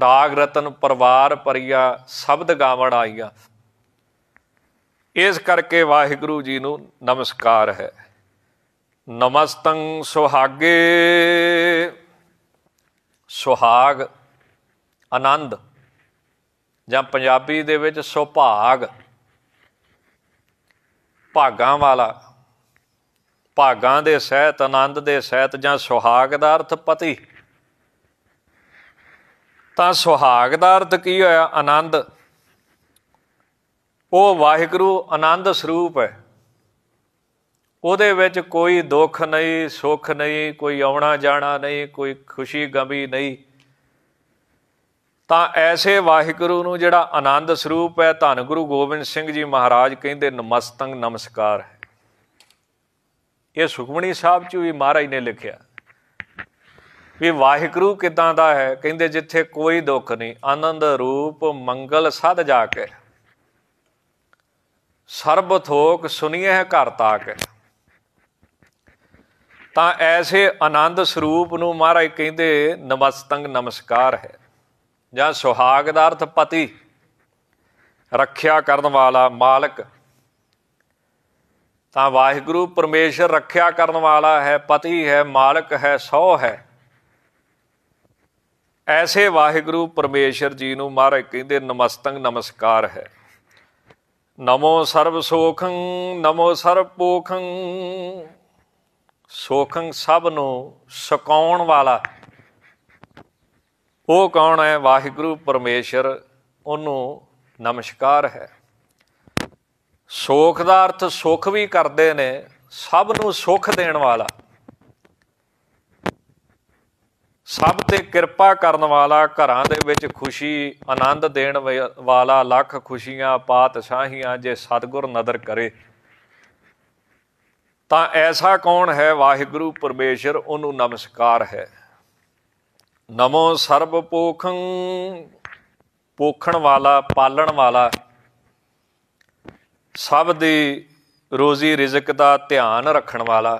ਰਾਗ ਰਤਨ ਪਰਵਾਰ ਪਰਿਆ ਸ਼ਬਦ ਗਾਵਣ ਆਈਆ ਇਸ ਕਰਕੇ ਵਾਹਿਗੁਰੂ ਜੀ ਨੂੰ ਨਮਸਕਾਰ ਹੈ ਨਮਸਤੰ ਸੁਹਾਗੇ ਸੁਹਾਗ ਆਨੰਦ ਜਾਂ ਪੰਜਾਬੀ ਦੇ ਵਿੱਚ ਸੁਭਾਗ ਭਾਗਾਂ ਵਾਲਾ ਭਾਗਾਂ ਦੇ ਸਹਿਤ ਆਨੰਦ ਦੇ ਸਹਿਤ ਜਾਂ ਸੁਹਾਗ ਦਾ ਅਰਥ ਪਤੀ ਤਾਂ ਸੁਹਾਗ ਦਾ ਅਰਥ ਕੀ ਹੋਇਆ ਆਨੰਦ ਉਹ ਵਾਹਿਗੁਰੂ ਆਨੰਦ ਸਰੂਪ ਹੈ ਉਹਦੇ ਵਿੱਚ ਕੋਈ ਦੁੱਖ ਨਹੀਂ ਸੁੱਖ ਨਹੀਂ ਕੋਈ ਆਉਣਾ ਜਾਣਾ ਨਹੀਂ ਕੋਈ ਖੁਸ਼ੀ ਗਮੀ ਨਹੀਂ ਤਾਂ ਐਸੇ ਵਾਹਿਗੁਰੂ ਨੂੰ ਜਿਹੜਾ ਆਨੰਦ ਸਰੂਪ ਹੈ ਧੰਨ ਗੁਰੂ ਗੋਬਿੰਦ ਸਿੰਘ ਜੀ ਮਹਾਰਾਜ ਕਹਿੰਦੇ ਨਮਸਤੰਗ ਨਮਸਕਾਰ ਹੈ ਇਹ ਸੁਖਮਣੀ ਸਾਹਿਬ ਚ ਵੀ ਮਹਾਰਾਜ ਨੇ ਲਿਖਿਆ ਵੀ ਵਾਹਿਗੁਰੂ ਕਿਦਾਂ ਦਾ ਹੈ ਕਹਿੰਦੇ ਜਿੱਥੇ ਕੋਈ ਦੁੱਖ ਨਹੀਂ ਆਨੰਦ ਰੂਪ ਮੰਗਲ ਸਦ ਜਾ ਕੇ ਸਰਬ ਥੋਕ ਸੁਣੀਏ ਹੈ ਘਰ ਤਾਕ ਤਾਂ ਐਸੇ ਆਨੰਦ ਸਰੂਪ ਨੂੰ ਮਹਾਰਾਜ ਕਹਿੰਦੇ ਨਮਸਤੰਗ ਨਮਸਕਾਰ ਹੈ ਜਾਂ ਸੁਹਾਗ ਦਾ ਅਰਥ ਪਤੀ ਰੱਖਿਆ ਕਰਨ ਵਾਲਾ ਮਾਲਕ ਤਾਂ ਵਾਹਿਗੁਰੂ ਪਰਮੇਸ਼ਰ ਰੱਖਿਆ ਕਰਨ ਵਾਲਾ ਹੈ ਪਤੀ ਹੈ ਮਾਲਕ ਹੈ ਸੋ ਹੈ ਐਸੇ ਵਾਹਿਗੁਰੂ ਪਰਮੇਸ਼ਰ ਜੀ ਨੂੰ ਮਹਾਰਾਜ ਕਹਿੰਦੇ ਨਮਸਤੰਗ ਨਮਸਕਾਰ ਹੈ ਨਮੋ ਸਰਬ ਸੋਖੰ ਨਮੋ ਸਰਬ ਪੋਖੰ ਸੋਖੰ ਸਭ ਨੂੰ ਸਕਾਉਣ ਵਾਲਾ ਉਹ ਕੌਣ ਹੈ ਵਾਹਿਗੁਰੂ ਪਰਮੇਸ਼ਰ ਉਹਨੂੰ ਨਮਸਕਾਰ ਹੈ ਸੋਖ ਦਾ ਅਰਥ ਸੁਖ ਵੀ ਕਰਦੇ ਨੇ ਸਭ ਨੂੰ ਸੁਖ ਦੇਣ ਵਾਲਾ ਸਭ ਤੇ ਕਿਰਪਾ ਕਰਨ ਵਾਲਾ ਘਰਾਂ ਦੇ ਵਿੱਚ ਖੁਸ਼ੀ ਆਨੰਦ ਦੇਣ ਵਾਲਾ ਲੱਖ ਖੁਸ਼ੀਆਂ ਪਾਤਸ਼ਾਹੀਆਂ ਜੇ ਸਤਗੁਰ ਨਦਰ ਕਰੇ ਤਾਂ ਐਸਾ ਕੌਣ ਹੈ ਵਾਹਿਗੁਰੂ ਪਰਮੇਸ਼ਰ ਉਹਨੂੰ ਨਮਸਕਾਰ ਹੈ ਨਮੋ ਸਰਬ ਪੋਖੰ ਪੋਖਣ ਵਾਲਾ ਪਾਲਣ ਵਾਲਾ ਸਭ ਦੀ ਰੋਜ਼ੀ ਰਿਜ਼ਕ ਦਾ ਧਿਆਨ ਰੱਖਣ ਵਾਲਾ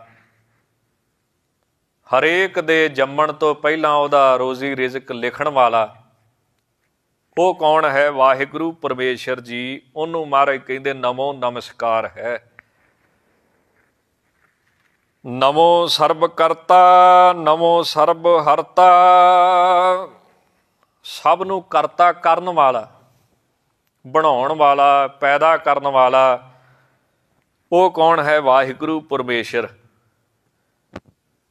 ਹਰੇਕ ਦੇ ਜੰਮਣ ਤੋਂ ਪਹਿਲਾਂ ਉਹਦਾ ਰੋਜ਼ੀ ਰਿਜ਼ਕ ਲਿਖਣ ਵਾਲਾ ਉਹ ਕੌਣ ਹੈ ਵਾਹਿਗੁਰੂ ਪਰਮੇਸ਼ਰ ਜੀ ਉਹਨੂੰ ਮਹਾਰਾਜ ਕਹਿੰਦੇ ਨਮੋ ਨਮਸਕਾਰ ਹੈ ਨਮੋ ਸਰਬ ਕਰਤਾ ਨਮੋ ਸਰਬ ਹਰਤਾ ਸਭ ਨੂੰ ਕਰਤਾ ਕਰਨ ਵਾਲਾ ਬਣਾਉਣ ਵਾਲਾ ਪੈਦਾ ਕਰਨ ਵਾਲਾ ਉਹ ਕੌਣ ਹੈ ਵਾਹਿਗੁਰੂ ਪਰਮੇਸ਼ਰ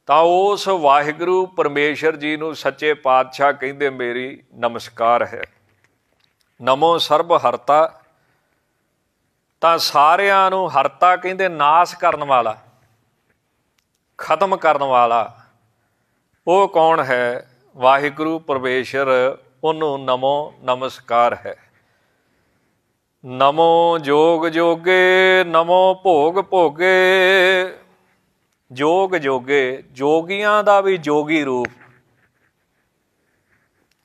ਤਾਂ ਉਸ ਵਾਹਿਗੁਰੂ ਪਰਮੇਸ਼ਰ ਜੀ ਨੂੰ ਸੱਚੇ ਪਾਤਸ਼ਾਹ ਕਹਿੰਦੇ ਮੇਰੀ ਨਮਸਕਾਰ ਹੈ ਨਮੋ ਸਰਬ ਹਰਤਾ ਤਾਂ ਸਾਰਿਆਂ ਨੂੰ ਹਰਤਾ ਕਹਿੰਦੇ ਨਾਸ ਕਰਨ ਵਾਲਾ ਖਤਮ ਕਰਨ ਵਾਲਾ ਉਹ ਕੌਣ ਹੈ ਵਾਹਿਗੁਰੂ ਪਰਮੇਸ਼ਰ ਉਹਨੂੰ ਨਮੋ ਨਮਸਕਾਰ ਹੈ ਨਮੋ ਜੋਗ ਜੋਗੇ ਨਮੋ ਭੋਗ ਭੋਗੇ ਜੋਗ ਜੋਗੇ ਜੋਗੀਆਂ ਦਾ ਵੀ ਜੋਗੀ ਰੂਪ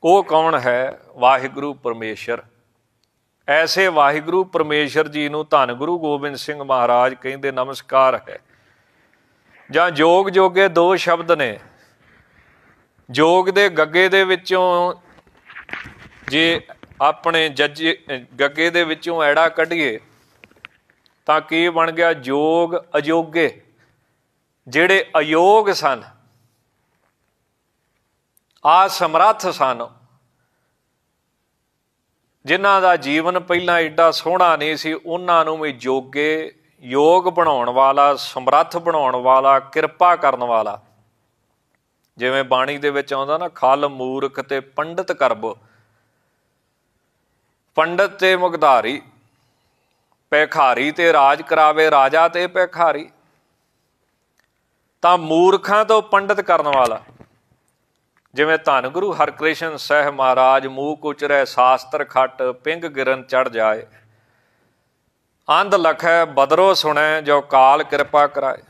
ਉਹ ਕੌਣ ਹੈ ਵਾਹਿਗੁਰੂ ਪਰਮੇਸ਼ਰ ਐਸੇ ਵਾਹਿਗੁਰੂ ਪਰਮੇਸ਼ਰ ਜੀ ਨੂੰ ਧੰਨ ਗੁਰੂ ਗੋਬਿੰਦ ਸਿੰਘ ਮਹਾਰਾਜ ਕਹਿੰਦੇ ਨਮਸਕਾਰ ਹੈ ਜਾਂ ਜੋਗ ਜੋਗੇ ਦੋ ਸ਼ਬਦ ਨੇ ਜੋਗ ਦੇ ਗੱਗੇ ਦੇ ਵਿੱਚੋਂ ਜੇ ਆਪਣੇ ਜੱਜ ਗੱਗੇ ਦੇ ਵਿੱਚੋਂ ਐੜਾ ਕੱਢੀਏ ਤਾਂ ਕੀ ਬਣ ਗਿਆ ਜੋਗ ਅਜੋਗੇ ਜਿਹੜੇ ਅਯੋਗ ਸਨ ਆ ਸਮਰੱਥ ਸਨ ਜਿਨ੍ਹਾਂ ਦਾ ਜੀਵਨ ਪਹਿਲਾਂ ਏਡਾ ਸੋਹਣਾ ਨਹੀਂ ਸੀ ਉਹਨਾਂ ਨੂੰ ਵੀ ਜੋਗੇ ਯੋਗ ਬਣਾਉਣ ਵਾਲਾ ਸਮਰੱਥ ਬਣਾਉਣ ਵਾਲਾ ਕਿਰਪਾ ਕਰਨ ਵਾਲਾ ਜਿਵੇਂ ਬਾਣੀ ਦੇ ਵਿੱਚ ਆਉਂਦਾ ਨਾ ਖਲ ਮੂਰਖ ਤੇ ਪੰਡਿਤ ਕਰਬ ਪੰਡਤ ਤੇ ਮੁਗਧਾਰੀ ਪੈਖਾਰੀ ਤੇ ਰਾਜ ਕਰਾਵੇ ਰਾਜਾ ਤੇ ਪੈਖਾਰੀ ਤਾਂ ਮੂਰਖਾਂ ਤੋਂ ਪੰਡਿਤ ਕਰਨ ਵਾਲਾ ਜਿਵੇਂ ਧੰਨ ਗੁਰੂ ਹਰਕ੍ਰਿਸ਼ਨ ਸਹਿ ਮਹਾਰਾਜ ਮੂਕ ਉਚਰੈ ਸਾਸਤਰ ਖੱਟ ਪਿੰਗ ਗਿਰਨ ਚੜ ਜਾਏ ਅੰਧ ਲਖੈ ਬਦਰੋ ਸੁਣੈ ਜੋ ਕਾਲ ਕਿਰਪਾ ਕਰਾਏ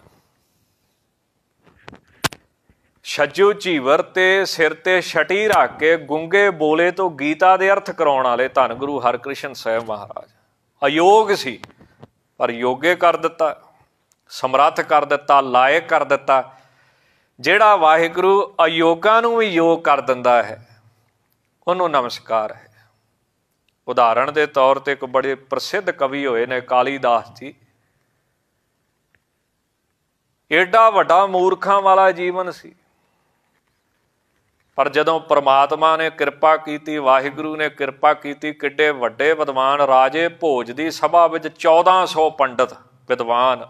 ਛੱਜੂ ਝੀਵਰ ਤੇ ਸਿਰ ਤੇ ਛਟੀ ਰੱਖ ਕੇ ਗੁੰਗੇ ਬੋਲੇ ਤੋਂ ਗੀਤਾ ਦੇ ਅਰਥ ਕਰਾਉਣ ਵਾਲੇ ਧੰਨ ਗੁਰੂ ਹਰਕ੍ਰਿਸ਼ਨ ਸਹਿ ਮਹਾਰਾਜ ਅਯੋਗ ਸੀ ਪਰ ਯੋਗੇ ਕਰ ਦਿੱਤਾ ਸਮਰੱਥ ਕਰ ਦਿੱਤਾ ਲਾਇਕ ਕਰ ਦਿੱਤਾ ਜਿਹੜਾ ਵਾਹਿਗੁਰੂ ਅਯੋਗਾਂ ਨੂੰ ਵੀ ਯੋਗ ਕਰ ਦਿੰਦਾ ਹੈ ਉਹਨੂੰ ਨਮਸਕਾਰ ਹੈ ਉਦਾਹਰਣ ਦੇ ਤੌਰ ਤੇ ਇੱਕ ਬੜੇ ਪ੍ਰਸਿੱਧ ਕਵੀ ਹੋਏ ਨੇ ਕਾਲੀਦਾਸ ਜੀ ਏਡਾ ਵੱਡਾ ਮੂਰਖਾਂ ਵਾਲਾ ਜੀਵਨ ਸੀ ਪਰ ਜਦੋਂ ਪ੍ਰਮਾਤਮਾ ਨੇ ਕਿਰਪਾ ਕੀਤੀ ਵਾਹਿਗੁਰੂ ਨੇ ਕਿਰਪਾ ਕੀਤੀ ਕਿੱਡੇ ਵੱਡੇ ਵਿਦਵਾਨ ਰਾਜੇ ਭੋਜ ਦੀ ਸਭਾ ਵਿੱਚ 1400 ਪੰਡਤ ਵਿਦਵਾਨ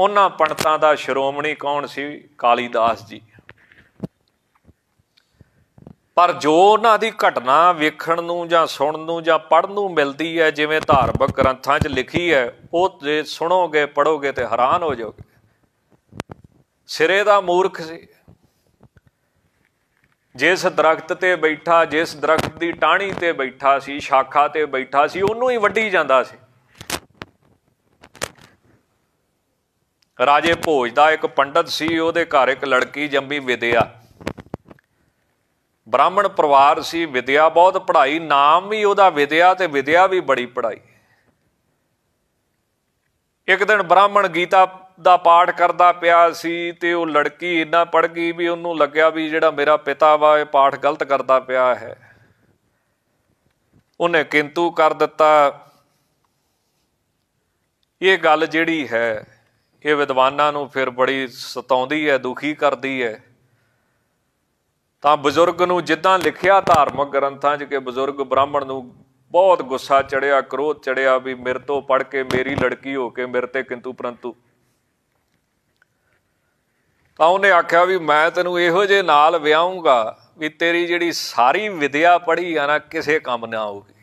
ਉਹਨਾਂ ਪੰਡਤਾਂ ਦਾ ਸ਼੍ਰੋਮਣੀ ਕੌਣ ਸੀ ਕਾਲੀਦਾਸ ਜੀ ਪਰ ਜੋ ਉਹਨਾਂ ਦੀ ਘਟਨਾ ਵੇਖਣ ਨੂੰ ਜਾਂ ਸੁਣਨ ਨੂੰ ਜਾਂ ਪੜ੍ਹਨ ਨੂੰ ਮਿਲਦੀ ਹੈ ਜਿਵੇਂ ਧਾਰਮਿਕ ਗ੍ਰੰਥਾਂ 'ਚ ਲਿਖੀ ਹੈ ਉਹ ਜੇ ਸੁਣੋਗੇ ਪੜ੍ਹੋਗੇ ਤੇ ਹੈਰਾਨ ਹੋ ਜਾਓਗੇ ਸਿਰੇ ਦਾ ਮੂਰਖ ਸੀ ਜਿਸ ਦਰਖਤ ਤੇ ਬੈਠਾ ਜਿਸ ਦਰਖਤ ਦੀ ਟਾਹਣੀ ਤੇ ਬੈਠਾ ਸੀ ਸ਼ਾਖਾ ਤੇ ਬੈਠਾ ਸੀ ਉਹਨੂੰ ਹੀ ਵੱਢੀ ਜਾਂਦਾ ਸੀ ਰਾਜੇ ਭੋਜ ਦਾ ਇੱਕ ਪੰਡਤ ਸੀ ਉਹਦੇ ਘਰ ਇੱਕ ਲੜਕੀ ਜੰਮੀ ਵਿਦਿਆ ਬ੍ਰਾਹਮਣ ਪਰਿਵਾਰ ਸੀ ਵਿਦਿਆ ਬਹੁਤ ਪੜ੍ਹਾਈ ਨਾਮ ਵੀ ਉਹਦਾ ਵਿਦਿਆ ਤੇ ਵਿਦਿਆ ਵੀ ਬੜੀ ਪੜ੍ਹਾਈ ਇੱਕ ਦਿਨ ਬ੍ਰਾਹਮਣ ਗੀਤਾ ਦਾ ਪਾਠ ਕਰਦਾ ਪਿਆ ਸੀ ਤੇ ਉਹ ਲੜਕੀ ਇੰਨਾ ਪੜ ਗਈ ਵੀ ਉਹਨੂੰ ਲੱਗਿਆ ਵੀ ਜਿਹੜਾ ਮੇਰਾ ਪਿਤਾ ਵਾ ਇਹ ਪਾਠ ਗਲਤ ਕਰਦਾ ਪਿਆ ਹੈ ਉਹਨੇ ਕਿੰਤੂ ਕਰ ਦਿੱਤਾ ਇਹ ਗੱਲ ਜਿਹੜੀ ਹੈ ਇਹ ਵਿਦਵਾਨਾਂ ਨੂੰ ਫਿਰ ਬੜੀ ਸਤਾਉਂਦੀ ਹੈ ਦੁਖੀ ਕਰਦੀ ਹੈ ਤਾਂ ਬਜ਼ੁਰਗ ਨੂੰ ਜਿੱਦਾਂ ਲਿਖਿਆ ਧਾਰਮਿਕ ਗ੍ਰੰਥਾਂ 'ਚ ਕਿ ਬਜ਼ੁਰਗ ਬ੍ਰਾਹਮਣ ਨੂੰ ਬਹੁਤ ਗੁੱਸਾ ਚੜਿਆ ਕ੍ਰੋਧ ਚੜਿਆ ਵੀ ਮੇਰੇ ਤੋਂ ਪੜ ਕੇ ਮੇਰੀ ਲੜਕੀ ਹੋ ਕੇ ਮੇਰੇ ਤੇ ਕਿੰਤੂ ਪਰੰਤੂ ਤਾਂ ਉਹਨੇ ਆਖਿਆ ਵੀ ਮੈਂ ਤੈਨੂੰ ਇਹੋ ਜੇ ਨਾਲ ਵਿਆਹੂੰਗਾ ਵੀ ਤੇਰੀ ਜਿਹੜੀ ਸਾਰੀ ਵਿਦਿਆ ਪੜ੍ਹੀ ਆ ਨਾ ਕਿਸੇ ਕੰਮ ਨਾ ਆਊਗੀ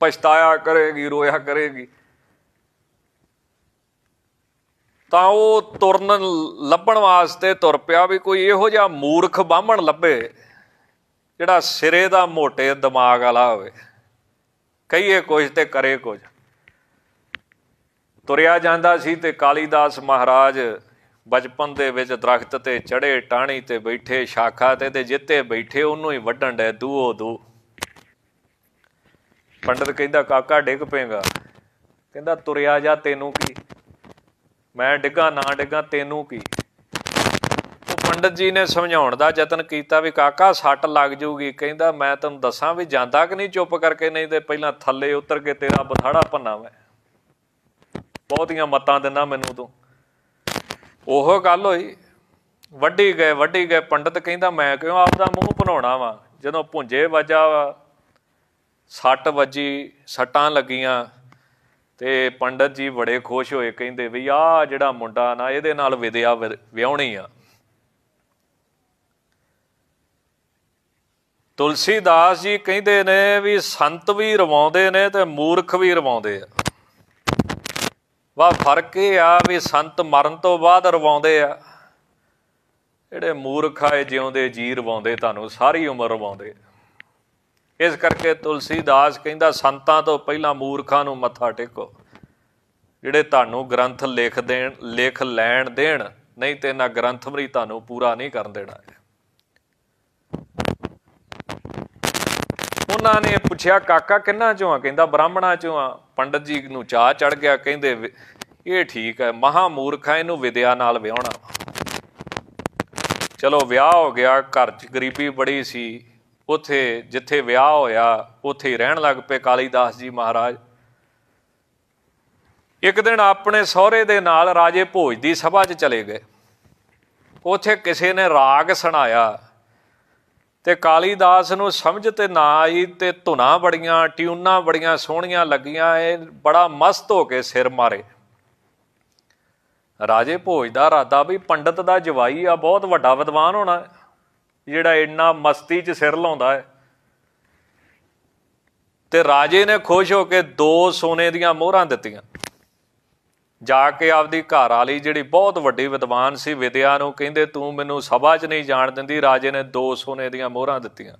ਪਛਤਾਇਆ ਕਰੇਗੀ ਰੋਇਆ ਕਰੇਗੀ ਤਾਂ ਉਹ ਤੁਰਨ ਲੱਭਣ ਵਾਸਤੇ ਤੁਰ ਪਿਆ ਵੀ ਕੋਈ ਇਹੋ ਜਿਹਾ ਮੂਰਖ ਬਾਹਮਣ ਲੱਭੇ ਜਿਹੜਾ ਸਿਰੇ ਦਾ ਮੋਟੇ ਦਿਮਾਗ ਵਾਲਾ ਹੋਵੇ ਕਹੀਏ ਕੁਝ ਤੇ ਕਰੇ ਕੁਝ ਤੁਰਿਆ ਜਾਂਦਾ ਸੀ ਤੇ ਕਾਲੀਦਾਸ ਮਹਾਰਾਜ ਬਚਪਨ ਦੇ ਵਿੱਚ ਦਰਖਤ ਤੇ ਚੜੇ ਟਾਣੀ ਤੇ ਬੈਠੇ ਸ਼ਾਖਾ ਤੇ ਤੇ ਜਿੱਤੇ ਬੈਠੇ ਉਹਨੂੰ ਹੀ ਵੱਢਣ ਦੇ ਦੂਓ ਦੂ ਪੰਡਤ ਕਹਿੰਦਾ ਕਾਕਾ ਡਿੱਗ ਪੇਗਾ ਕਹਿੰਦਾ ਤੁਰਿਆ ਜਾ ਤੈਨੂੰ ਕੀ ਮੈਂ ਡਿੱਗਾ ਨਾ ਡਿੱਗਾ ਤੈਨੂੰ ਕੀ ਉਹ ਪੰਡਤ ਜੀ ਨੇ ਸਮਝਾਉਣ ਦਾ ਯਤਨ ਕੀਤਾ ਵੀ ਕਾਕਾ ਸੱਟ ਲੱਗ ਜੂਗੀ ਕਹਿੰਦਾ ਮੈਂ ਤੈਨੂੰ ਦੱਸਾਂ ਵੀ ਜਾਂਦਾ ਕਿ ਨਹੀਂ ਚੁੱਪ ਕਰਕੇ ਨਹੀਂ ਤੇ ਪਹਿਲਾਂ ਥੱਲੇ ਉਤਰ ਕੇ ਤੇਰਾ ਬਥਾੜਾ ਭੰਨਾ ਮੈਂ ਬਹੁਤੀਆਂ ਮਤਾਂ ਦਿੰਦਾ ਮੈਨੂੰ ਤੂੰ ਉਹ ਗੱਲ ਹੋਈ ਵੱਢੀ ਗਏ ਵੱਢੀ ਗਏ ਪੰਡਤ ਕਹਿੰਦਾ ਮੈਂ ਕਿਉਂ ਆਪਦਾ ਮੂੰਹ ਭਣਾਉਣਾ ਵਾ ਜਦੋਂ ਭੁੰਜੇ ਵਜਾ ਸੱਟ ਵੱਜੀ ਸੱਟਾਂ ਲੱਗੀਆਂ ਤੇ ਪੰਡਤ ਜੀ ਬੜੇ ਖੁਸ਼ ਹੋਏ ਕਹਿੰਦੇ ਵੀ ਆ ਜਿਹੜਾ ਮੁੰਡਾ ਨਾ ਇਹਦੇ ਨਾਲ ਵਿਦਿਆ ਵਿਆਹਣੀ ਆ ਤੁਲਸੀਦਾਸ ਜੀ ਕਹਿੰਦੇ ਨੇ ਵੀ ਸੰਤ ਵੀ ਰਵਾਉਂਦੇ ਨੇ ਤੇ ਮੂਰਖ ਵੀ ਰਵਾਉਂਦੇ ਆ ਵਾ ਫਰਕ ਇਹ ਆ ਵੀ ਸੰਤ ਮਰਨ ਤੋਂ ਬਾਅਦ ਰਵਾਉਂਦੇ ਆ ਜਿਹੜੇ ਮੂਰਖ ਆਏ ਜਿਉਂਦੇ ਜੀ ਰਵਾਉਂਦੇ ਤੁਹਾਨੂੰ ਸਾਰੀ ਉਮਰ ਰਵਾਉਂਦੇ ਆ ਇਸ ਕਰਕੇ ਤੁਲਸੀਦਾਸ ਕਹਿੰਦਾ ਸੰਤਾਂ ਤੋਂ ਪਹਿਲਾਂ ਮੂਰਖਾਂ ਨੂੰ ਮੱਥਾ ਟੇਕੋ ਜਿਹੜੇ ਤੁਹਾਨੂੰ ਗ੍ਰੰਥ ਲਿਖ ਦੇਣ ਲਿਖ ਲੈਣ ਦੇਣ ਨਹੀਂ ਤੇ ਨਾ ਗ੍ਰੰਥ ਮਰੀ ਤੁਹਾਨੂੰ ਪੂਰਾ ਨਹੀਂ ਕਰਨ ਦੇਣਾ ਉਹਨਾਂ ਨੇ ਪੁੱਛਿਆ ਕਾਕਾ ਕਿੰਨਾ ਚੋਂ ਆ ਕਹਿੰਦਾ ਬ੍ਰਾਹਮਣਾ ਚੋਂ ਆ ਪੰਡਤ ਜੀ ਨੂੰ ਚਾਹ ਚੜ ਗਿਆ ਕਹਿੰਦੇ ਇਹ ਠੀਕ ਹੈ ਮਹਾ ਮੂਰਖ ਹੈ ਇਹਨੂੰ ਵਿਦਿਆ ਨਾਲ ਵਿਆਹਣਾ ਚਲੋ ਵਿਆਹ ਹੋ ਗਿਆ ਘਰ 'ਚ ਗਰੀਬੀ ਬੜੀ ਸੀ ਉਥੇ ਜਿੱਥੇ ਵਿਆਹ ਹੋਇਆ ਉਥੇ ਹੀ ਰਹਿਣ ਲੱਗ ਪਏ ਕਾਲੀਦਾਸ ਜੀ ਮਹਾਰਾਜ ਇੱਕ ਦਿਨ ਆਪਣੇ ਸਹੁਰੇ ਦੇ ਨਾਲ ਰਾਜੇ ਭੋਜ ਦੀ ਸਭਾ 'ਚ ਚਲੇ ਗਏ ਉਥੇ ਕਿਸੇ ਨੇ ਰਾਗ ਸੁਣਾਇਆ ਤੇ ਕਾਲੀਦਾਸ ਨੂੰ ਸਮਝ ਤੇ ਨਾ ਆਈ ਤੇ ਧੁਨਾ ਬੜੀਆਂ ਟਿਊਨਾ ਬੜੀਆਂ ਸੋਹਣੀਆਂ ਲੱਗੀਆਂ ਇਹ ਬੜਾ ਮਸਤ ਹੋ ਕੇ ਸਿਰ ਮਾਰੇ ਰਾਜੇ ਭੋਜ ਦਾ ਰਾਦਾ ਵੀ ਪੰਡਤ ਦਾ ਜਵਾਈ ਆ ਬਹੁਤ ਵੱਡਾ ਵਿਦਵਾਨ ਹੋਣਾ ਜਿਹੜਾ ਇੰਨਾ ਮਸਤੀ 'ਚ ਸਿਰ ਲਾਉਂਦਾ ਹੈ ਤੇ ਰਾਜੇ ਨੇ ਖੁਸ਼ ਹੋ ਕੇ ਦੋ ਸੋਨੇ ਦੀਆਂ ਮੋਹਰਾਂ ਦਿੱਤੀਆਂ ਜਾ ਕੇ ਆਪਦੀ ਘਰ ਵਾਲੀ ਜਿਹੜੀ ਬਹੁਤ ਵੱਡੀ ਵਿਦਵਾਨ ਸੀ ਵਿਦਿਆ ਨੂੰ ਕਹਿੰਦੇ ਤੂੰ ਮੈਨੂੰ ਸਭਾ 'ਚ ਨਹੀਂ ਜਾਣ ਦਿੰਦੀ ਰਾਜੇ ਨੇ ਦੋ ਸੋਨੇ ਦੀਆਂ ਮੋਹਰਾਂ ਦਿੱਤੀਆਂ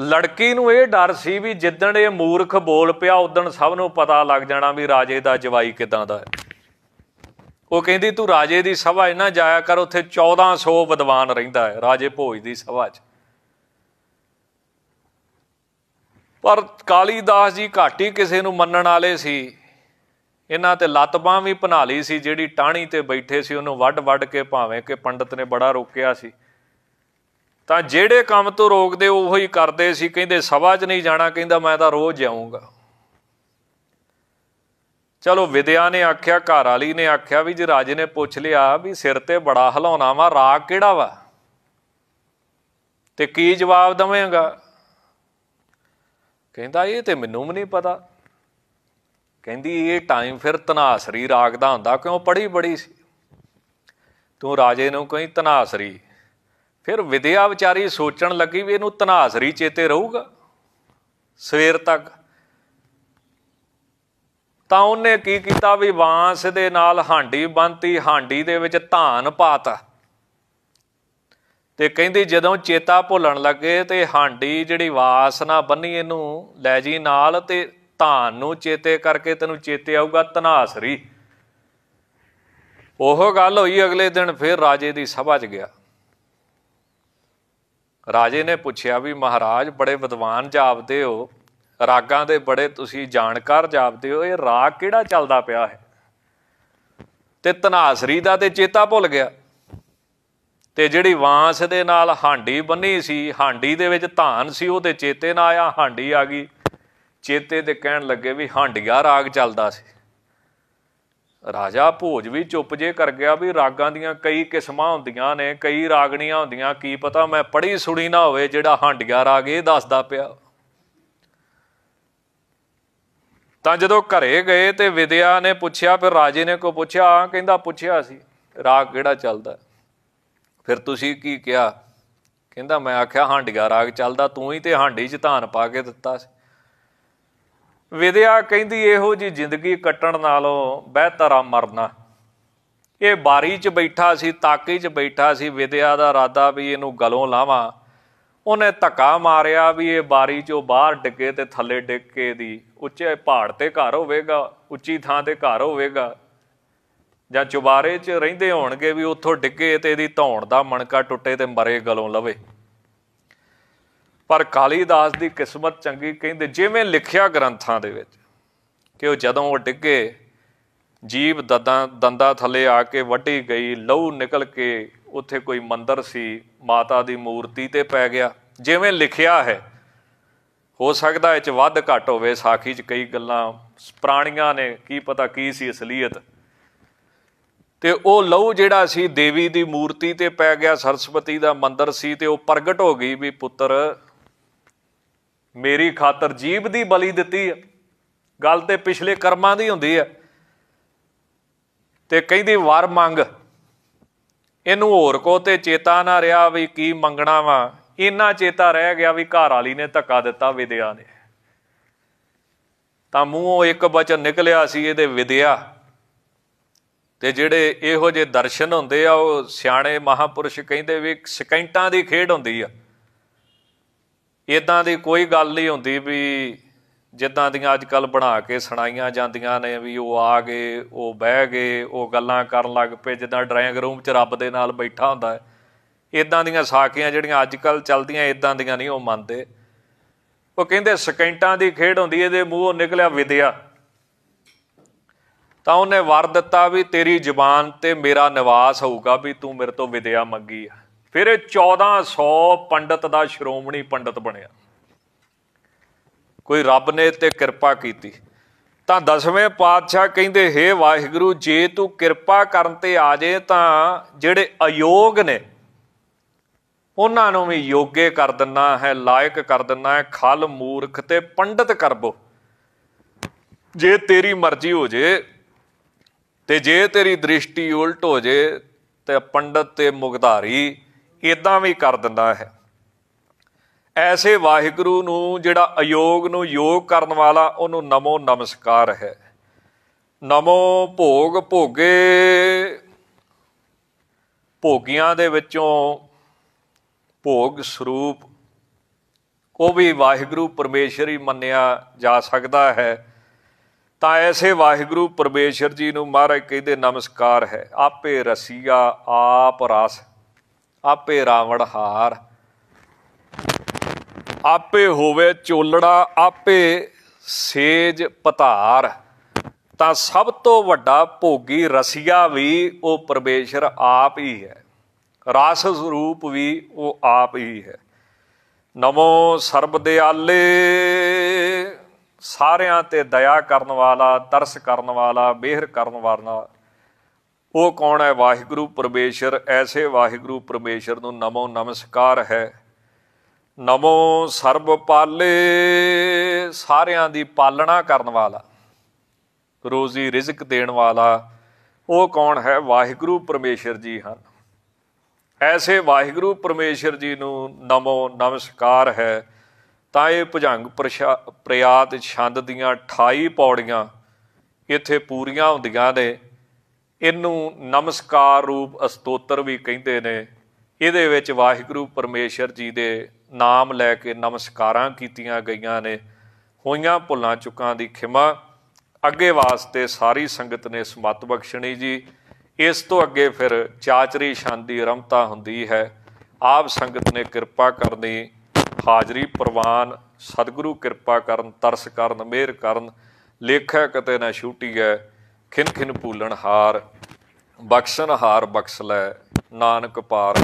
ਲੜਕੀ ਨੂੰ ਇਹ ਡਰ ਸੀ ਵੀ ਜਿੱਦਣ ਇਹ ਮੂਰਖ ਬੋਲ ਪਿਆ ਉਦੋਂ ਸਭ ਨੂੰ ਪਤਾ ਲੱਗ ਜਾਣਾ ਵੀ ਰਾਜੇ ਦਾ ਜਵਾਈ ਕਿਦਾਂ ਦਾ ਹੈ ਉਹ ਕਹਿੰਦੀ ਤੂੰ ਰਾਜੇ ਦੀ ਸਭਾ ਇਹਨਾਂ ਨਾ ਜਾਇਆ ਕਰ ਉੱਥੇ 1400 ਵਿਦਵਾਨ ਰਹਿੰਦਾ ਹੈ ਰਾਜੇ ਭੋਜ ਦੀ ਸਭਾ 'ਚ ਪਰ ਕਾਲੀਦਾਸ ਜੀ ਘਾਟੀ ਕਿਸੇ ਨੂੰ ਮੰਨਣ ਵਾਲੇ ਸੀ ਇਹਨਾਂ ਤੇ ਲੱਤ ਵੀ ਭਨਾ ਲਈ ਸੀ ਜਿਹੜੀ ਟਾਣੀ ਤੇ ਬੈਠੇ ਸੀ ਉਹਨੂੰ ਵੱਡ-ਵੱਡ ਕੇ ਭਾਵੇਂ ਕਿ ਪੰਡਤ ਨੇ ਬੜਾ ਰੋਕਿਆ ਸੀ ਤਾਂ ਜਿਹੜੇ ਕੰਮ ਤੋਂ ਰੋਕਦੇ ਉਹੋ ਹੀ ਕਰਦੇ ਸੀ ਕਹਿੰਦੇ ਸਭਾ 'ਚ ਨਹੀਂ ਜਾਣਾ ਕਹਿੰਦਾ ਮੈਂ ਤਾਂ ਰੋਜ਼ ਜਾਊਂਗਾ ਚਲੋ ਵਿਦਿਆ ਨੇ ਆਖਿਆ ਘਰ ਵਾਲੀ ਨੇ ਆਖਿਆ ਵੀ ਜੇ ਰਾਜੇ ਨੇ ਪੁੱਛ ਲਿਆ ਵੀ ਸਿਰ ਤੇ ਬੜਾ ਹਲਾਉਣਾ ਵਾ ਰਾਗ ਕਿਹੜਾ ਵਾ ਤੇ ਕੀ ਜਵਾਬ ਦਵੇਂਗਾ ਕਹਿੰਦਾ ਇਹ ਤੇ ਮੈਨੂੰ ਵੀ ਨਹੀਂ ਪਤਾ ਕਹਿੰਦੀ ਇਹ ਟਾਈਮ ਫਿਰ ਤਨਾਸਰੀ ਰਾਗ ਦਾ ਹੁੰਦਾ ਕਿਉਂ ਪੜੀ ਬੜੀ ਸੀ ਤੂੰ ਰਾਜੇ ਨੂੰ ਕਹੀਂ ਤਨਾਸਰੀ ਫਿਰ ਵਿਦਿਆ ਵਿਚਾਰੀ ਸੋਚਣ ਲੱਗੀ ਵੀ ਇਹਨੂੰ ਤਨਾਸਰੀ ਚੇਤੇ ਰਹੂਗਾ ਸਵੇਰ ਤੱਕ ਤਾਂ ਉਹਨੇ ਕੀ ਕੀਤਾ ਵੀ ਬਾਂਸ ਦੇ ਨਾਲ ਹਾਂਡੀ ਬੰਨਤੀ ਹਾਂਡੀ ਦੇ ਵਿੱਚ ਧਾਨ ਪਾਤਾ ਤੇ ਕਹਿੰਦੀ ਜਦੋਂ ਚੇਤਾ ਭੁੱਲਣ ਲੱਗੇ ਤੇ ਹਾਂਡੀ ਜਿਹੜੀ ਵਾਸਨਾ ਬੰਨੀ ਇਹਨੂੰ ਲੈ ਜੀ ਨਾਲ ਤੇ ਧਾਨ ਨੂੰ ਚੇਤੇ ਕਰਕੇ ਤੈਨੂੰ ਚੇਤੇ ਆਊਗਾ ਤਨਾਸਰੀ ਉਹ ਗੱਲ ਹੋਈ ਅਗਲੇ ਦਿਨ ਫਿਰ ਰਾਜੇ ਦੀ ਸਭਾ 'ਚ ਗਿਆ ਰਾਜੇ ਨੇ ਪੁੱਛਿਆ ਵੀ ਮਹਾਰਾਜ ਬੜੇ ਵਿਦਵਾਨ ਜਾਪਦੇ ਹੋ ਰਾਗਾਂ ਦੇ ਬੜੇ ਤੁਸੀਂ ਜਾਣਕਾਰ ਜਾਪਦੇ ਹੋ ਇਹ ਰਾਗ ਕਿਹੜਾ ਚੱਲਦਾ ਪਿਆ ਹੈ ਤੇ ਤਨਾਸਰੀ ਦਾ ਤੇ ਚੇਤਾ ਭੁੱਲ ਗਿਆ ਤੇ ਜਿਹੜੀ ਵਾਂਸ ਦੇ ਨਾਲ ਹਾਂਡੀ ਬੰਨੀ ਸੀ ਹਾਂਡੀ ਦੇ ਵਿੱਚ ਧਾਨ ਸੀ ਉਹ ਤੇ ਚੇਤੇ ਨਾ ਆਇਆ ਹਾਂਡੀ ਆ ਗਈ ਚੇਤੇ ਤੇ ਕਹਿਣ ਲੱਗੇ ਵੀ ਹਾਂਡੀਆ ਰਾਗ ਚੱਲਦਾ ਸੀ ਰਾਜਾ ਭੋਜ ਵੀ ਚੁੱਪ ਜੇ ਕਰ ਗਿਆ ਵੀ ਰਾਗਾਂ ਦੀਆਂ ਕਈ ਕਿਸਮਾਂ ਹੁੰਦੀਆਂ ਨੇ ਕਈ ਰਾਗਣੀਆਂ ਹੁੰਦੀਆਂ ਕੀ ਪਤਾ ਮੈਂ ਪੜ੍ਹੀ ਸੁਣੀ ਨਾ ਹੋਵੇ ਜਿਹੜਾ ਹਾਂਡੀਆ ਰਾਗ ਇਹ ਦੱਸਦਾ ਪਿਆ ਤਾਂ ਜਦੋਂ ਘਰੇ ਗਏ ਤੇ ਵਿਦਿਆ ਨੇ ਪੁੱਛਿਆ ਫਿਰ ਰਾਜੇ ਨੇ ਕੋ ਪੁੱਛਿਆ ਕਹਿੰਦਾ ਪੁੱਛਿਆ ਸੀ ਰਾਗ ਕਿਹੜਾ ਚੱਲਦਾ ਫਿਰ ਤੁਸੀਂ ਕੀ ਕਿਹਾ ਕਹਿੰਦਾ ਮੈਂ ਆਖਿਆ ਹਾਂਡੀਆ ਰਾਗ ਚੱਲਦਾ ਤੂੰ ਹੀ ਤੇ ਹਾਂਡੀ 'ਚ ਧਾਨ ਪਾ ਕੇ ਦਿੱਤਾ ਸੀ ਵਿਦਿਆ ਕਹਿੰਦੀ ਇਹੋ ਜੀ ਜ਼ਿੰਦਗੀ ਕੱਟਣ ਨਾਲੋਂ ਬਿਹਤਰ ਆ ਮਰਨਾ ਇਹ ਬਾਰੀ 'ਚ ਬੈਠਾ ਸੀ ਤਾਕੀ 'ਚ ਬੈਠਾ ਸੀ ਵਿਦਿਆ ਦਾ ਇਰਾਦਾ ਵੀ ਇਹਨੂੰ ਗਲੋਂ ਲਾਵਾਂ ਉਹਨੇ ਧੱਕਾ ਮਾਰਿਆ ਵੀ ਇਹ ਬਾਰੀ ਚੋਂ ਬਾਹਰ ਡਿੱਗੇ ਤੇ ਥੱਲੇ ਡਿੱਗ ਕੇ ਦੀ ਉੱਚੇ ਪਹਾੜ ਤੇ ਘਰ ਹੋਵੇਗਾ ਉੱਚੀ ਥਾਂ ਤੇ ਘਰ ਹੋਵੇਗਾ ਜਾਂ ਚੁਬਾਰੇ 'ਚ ਰਹਿੰਦੇ ਹੋਣਗੇ ਵੀ ਉੱਥੋਂ ਡਿੱਗੇ ਤੇ ਇਹਦੀ ਧੌਣ ਦਾ ਮਣਕਾ ਟੁੱਟੇ ਤੇ ਮਰੇ ਗਲੋਂ ਲਵੇ ਪਰ ਕਾਲੀਦਾਸ ਦੀ ਕਿਸਮਤ ਚੰਗੀ ਕਹਿੰਦੇ ਜਿਵੇਂ ਲਿਖਿਆ ਗ੍ਰੰਥਾਂ ਦੇ ਵਿੱਚ ਕਿ ਉਹ ਜਦੋਂ ਉਹ ਡਿੱਗੇ ਜੀਬ ਦੰਦਾਂ ਦੰਦਾ ਥੱਲੇ ਆ ਕੇ ਵੱਢੀ ਗਈ ਲਹੂ ਨਿਕਲ ਕੇ ਉੱਥੇ ਕੋਈ ਮੰਦਰ ਸੀ ਮਾਤਾ ਦੀ ਮੂਰਤੀ ਤੇ ਪੈ ਗਿਆ ਜਿਵੇਂ ਲਿਖਿਆ ਹੈ ਹੋ ਸਕਦਾ ਇਹ ਚ ਵੱਧ ਘਟ ਹੋਵੇ ਸਾਖੀ ਚ ਕਈ ਗੱਲਾਂ ਪ੍ਰਾਣੀਆਂ ਨੇ ਕੀ ਪਤਾ ਕੀ ਸੀ ਅਸਲੀਅਤ ਤੇ ਉਹ ਲਹੂ ਜਿਹੜਾ ਸੀ ਦੇਵੀ ਦੀ ਮੂਰਤੀ ਤੇ ਪੈ ਗਿਆ ਸਰਸਵਤੀ ਦਾ ਮੰਦਰ ਸੀ ਤੇ ਉਹ ਪ੍ਰਗਟ ਹੋ ਗਈ ਵੀ ਪੁੱਤਰ ਮੇਰੀ ਖਾਤਰ ਜੀਬ ਦੀ ਬਲੀ ਦਿੱਤੀ ਹੈ ਗੱਲ ਤੇ ਪਿਛਲੇ ਕਰਮਾਂ ਦੀ ਹੁੰਦੀ ਹੈ ਤੇ ਕਹਿੰਦੀ ਵਾਰ ਮੰਗ ਇਹਨੂੰ ਹੋਰ ਕੋ ਤੇ ਚੇਤਾ ਨਾ ਰਿਹਾ ਵੀ ਕੀ ਮੰਗਣਾ ਵਾ ਇੰਨਾ ਚੇਤਾ ਰਹਿ ਗਿਆ ਵੀ ਘਰ ਵਾਲੀ ਨੇ ਧੱਕਾ ਦਿੱਤਾ ਵਿਦਿਆ ਨੇ ਤਾਂ ਮੂੰਹੋਂ ਇੱਕ ਬਚਨ ਨਿਕਲਿਆ ਸੀ ਇਹਦੇ ਵਿਦਿਆ ਤੇ ਜਿਹੜੇ ਇਹੋ ਜੇ ਦਰਸ਼ਨ ਹੁੰਦੇ ਆ ਉਹ ਸਿਆਣੇ ਮਹਾਪੁਰਸ਼ ਕਹਿੰਦੇ ਵੀ ਸਕਿੰਟਾਂ ਦੀ ਖੇਡ ਹੁੰਦੀ ਆ ਇਦਾਂ ਦੀ ਕੋਈ ਗੱਲ ਨਹੀਂ ਹੁੰਦੀ ਵੀ ਜਿੱਦਾਂ ਦੀਆਂ ਅੱਜ ਕੱਲ ਬਣਾ ਕੇ ਸੁਣਾਈਆਂ ਜਾਂਦੀਆਂ ਨੇ ਵੀ ਉਹ ਆ ਗਏ ਉਹ ਬਹਿ ਗਏ ਉਹ ਗੱਲਾਂ ਕਰਨ ਲੱਗ ਪਏ ਜਿੱਦਾਂ ਡਰਾਇੰਗ ਰੂਮ 'ਚ ਰੱਬ ਦੇ ਨਾਲ ਬੈਠਾ ਹੁੰਦਾ ਹੈ ਇਦਾਂ ਦੀਆਂ ਸਾਖੀਆਂ ਜਿਹੜੀਆਂ ਅੱਜ ਕੱਲ ਚੱਲਦੀਆਂ ਇਦਾਂ ਦੀਆਂ ਨਹੀਂ ਉਹ ਮੰਨਦੇ ਉਹ ਕਹਿੰਦੇ ਸਕਿੰਟਾਂ ਦੀ ਖੇਡ ਹੁੰਦੀ ਇਹਦੇ ਮੂੰਹੋਂ ਨਿਕਲਿਆ ਵਿਦਿਆ ਤਾਂ ਉਹਨੇ ਵਰ ਦਿੱਤਾ ਵੀ ਤੇਰੀ ਜ਼ੁਬਾਨ ਤੇ ਮੇਰਾ ਨਿਵਾਸ ਹੋਊਗਾ ਵੀ ਤੂੰ ਮੇਰੇ ਤੋਂ ਵਿਦਿਆ ਮੰਗੀ ਆ ਫਿਰ ਇਹ 1400 ਪੰਡਤ ਦਾ ਸ਼੍ਰੋਮਣੀ ਪੰਡਤ ਬਣਿਆ ਕੋਈ ਰੱਬ ਨੇ ਤੇ ਕਿਰਪਾ ਕੀਤੀ ਤਾਂ ਦਸਵੇਂ ਪਾਤਸ਼ਾਹ ਕਹਿੰਦੇ ਹੇ ਵਾਹਿਗੁਰੂ ਜੇ ਤੂੰ ਕਿਰਪਾ ਕਰਨ ਤੇ ਆ ਜੇ ਤਾਂ ਜਿਹੜੇ ਅਯੋਗ ਨੇ ਉਹਨਾਂ ਨੂੰ ਵੀ ਯੋਗੇ ਕਰ ਦਿੰਨਾ ਹੈ ਲਾਇਕ ਕਰ ਦਿੰਨਾ ਹੈ ਖਲ ਮੂਰਖ ਤੇ ਪੰਡਤ ਕਰਬੋ ਜੇ ਤੇਰੀ ਮਰਜ਼ੀ ਹੋ ਜੇ ਤੇ ਜੇ ਤੇਰੀ ਦ੍ਰਿਸ਼ਟੀ ਉਲਟ ਹੋ ਜੇ ਤੇ ਪੰਡਤ ਤੇ ਮੁਗਧਾਰੀ ਇਦਾਂ ਵੀ ਕਰ ਦਿੰਦਾ ਹੈ ਐਸੇ ਵਾਹਿਗੁਰੂ ਨੂੰ ਜਿਹੜਾ ਅਯੋਗ ਨੂੰ ਯੋਗ ਕਰਨ ਵਾਲਾ ਉਹਨੂੰ ਨਮੋ ਨਮਸਕਾਰ ਹੈ ਨਮੋ ਭੋਗ ਭੋਗੇ ਭੋਗੀਆਂ ਦੇ ਵਿੱਚੋਂ ਭੋਗ ਸਰੂਪ ਉਹ ਵੀ ਵਾਹਿਗੁਰੂ ਪਰਮੇਸ਼ਰ ਹੀ ਮੰਨਿਆ ਜਾ ਸਕਦਾ ਹੈ ਤਾਂ ਐਸੇ ਵਾਹਿਗੁਰੂ ਪਰਮੇਸ਼ਰ ਜੀ ਨੂੰ ਮਹਾਰਾਜ ਕਹਿੰਦੇ ਨਮਸਕਾਰ ਹੈ ਆਪੇ ਰਸੀਆ ਆਪ ਰਸ ਆਪੇ ਰਾਵੜ ਹਾਰ ਆਪੇ ਹੋਵੇ ਚੋਲੜਾ ਆਪੇ ਸੇਜ ਪਤਾਰ ਤਾਂ ਸਭ ਤੋਂ ਵੱਡਾ ਭੋਗੀ ਰਸੀਆ ਵੀ ਉਹ ਪਰਮੇਸ਼ਰ ਆਪ ਹੀ ਹੈ ਰਾਸ ਰੂਪ ਵੀ ਉਹ ਆਪ ਹੀ ਹੈ ਨਮੋ ਸਰਬ ਦਿਆਲੇ ਸਾਰਿਆਂ ਤੇ ਦਇਆ ਕਰਨ ਵਾਲਾ ਤਰਸ ਕਰਨ ਵਾਲਾ ਬੇਹਰ ਕਰਨ ਵਾਲਾ ਉਹ ਕੌਣ ਹੈ ਵਾਹਿਗੁਰੂ ਪਰਮੇਸ਼ਰ ਐਸੇ ਵਾਹਿਗੁਰੂ ਪਰਮੇਸ਼ਰ ਨੂੰ ਨਮੋ ਨਮਸਕਾਰ ਹੈ ਨਮੋ ਸਰਬ ਪਾਲੇ ਸਾਰਿਆਂ ਦੀ ਪਾਲਣਾ ਕਰਨ ਵਾਲਾ ਰੋਜ਼ੀ ਰਿਜ਼ਕ ਦੇਣ ਵਾਲਾ ਉਹ ਕੌਣ ਹੈ ਵਾਹਿਗੁਰੂ ਪਰਮੇਸ਼ਰ ਜੀ ਹਨ ਐਸੇ ਵਾਹਿਗੁਰੂ ਪਰਮੇਸ਼ਰ ਜੀ ਨੂੰ ਨਮੋ ਨਮਸਕਾਰ ਹੈ ਤਾਂ ਇਹ ਭੁਜੰਗ ਪ੍ਰਯਾਤ ਛੰਦ ਦੀਆਂ 28 ਪੌੜੀਆਂ ਇੱਥੇ ਪੂਰੀਆਂ ਹੁੰਦੀਆਂ ਨੇ ਇਹਨੂੰ ਨਮਸਕਾਰ ਰੂਪ ਅਸਤੋਤਰ ਵੀ ਕਹਿੰਦੇ ਨੇ ਇਹਦੇ ਵਿੱਚ ਵਾਹਿਗੁਰੂ ਪਰਮੇਸ਼ਰ ਜੀ ਦੇ ਨਾਮ ਲੈ ਕੇ ਨਮਸਕਾਰਾਂ ਕੀਤੀਆਂ ਗਈਆਂ ਨੇ ਹੋਈਆਂ ਭੁੱਲਾਂ ਚੁੱਕਾਂ ਦੀ ਖਿਮਾ ਅੱਗੇ ਵਾਸਤੇ ਸਾਰੀ ਸੰਗਤ ਨੇ ਸਮਤ ਬਖਸ਼ਣੀ ਜੀ ਇਸ ਤੋਂ ਅੱਗੇ ਫਿਰ ਚਾਚਰੀ ਸ਼ਾਂਤੀ ਰਮਤਾ ਹੁੰਦੀ ਹੈ ਆਪ ਸੰਗਤ ਨੇ ਕਿਰਪਾ ਕਰਨੀ ਹਾਜ਼ਰੀ ਪ੍ਰਵਾਨ ਸਤਿਗੁਰੂ ਕਿਰਪਾ ਕਰਨ ਤਰਸ ਕਰਨ ਮਿਹਰ ਕਰਨ ਲੇਖਾ ਕਤੇ ਨਾ ਛੂਟੀ ਹੈ ਖਿੰਖਿੰ ਭੂਲਣ ਹਾਰ ਬਖਸ਼ਣ ਹਾਰ ਬਖਸ਼ ਲੈ ਨਾਨਕ ਪਾਰ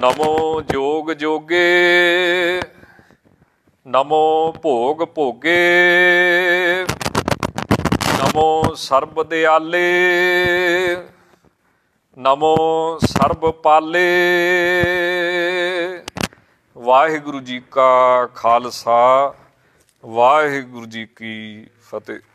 ਨਮੋ ਜੋਗ ਜੋਗੇ ਨਮੋ ਭੋਗ ਭੋਗੇ ਨਮੋ ਸਰਬ ਦਿਆਲੇ ਨਮੋ ਸਰਬ ਪਾਲੇ ਵਾਹਿਗੁਰੂ ਜੀ ਕਾ ਖਾਲਸਾ ਵਾਹਿਗੁਰੂ ਜੀ ਕੀ ਫਤਿਹ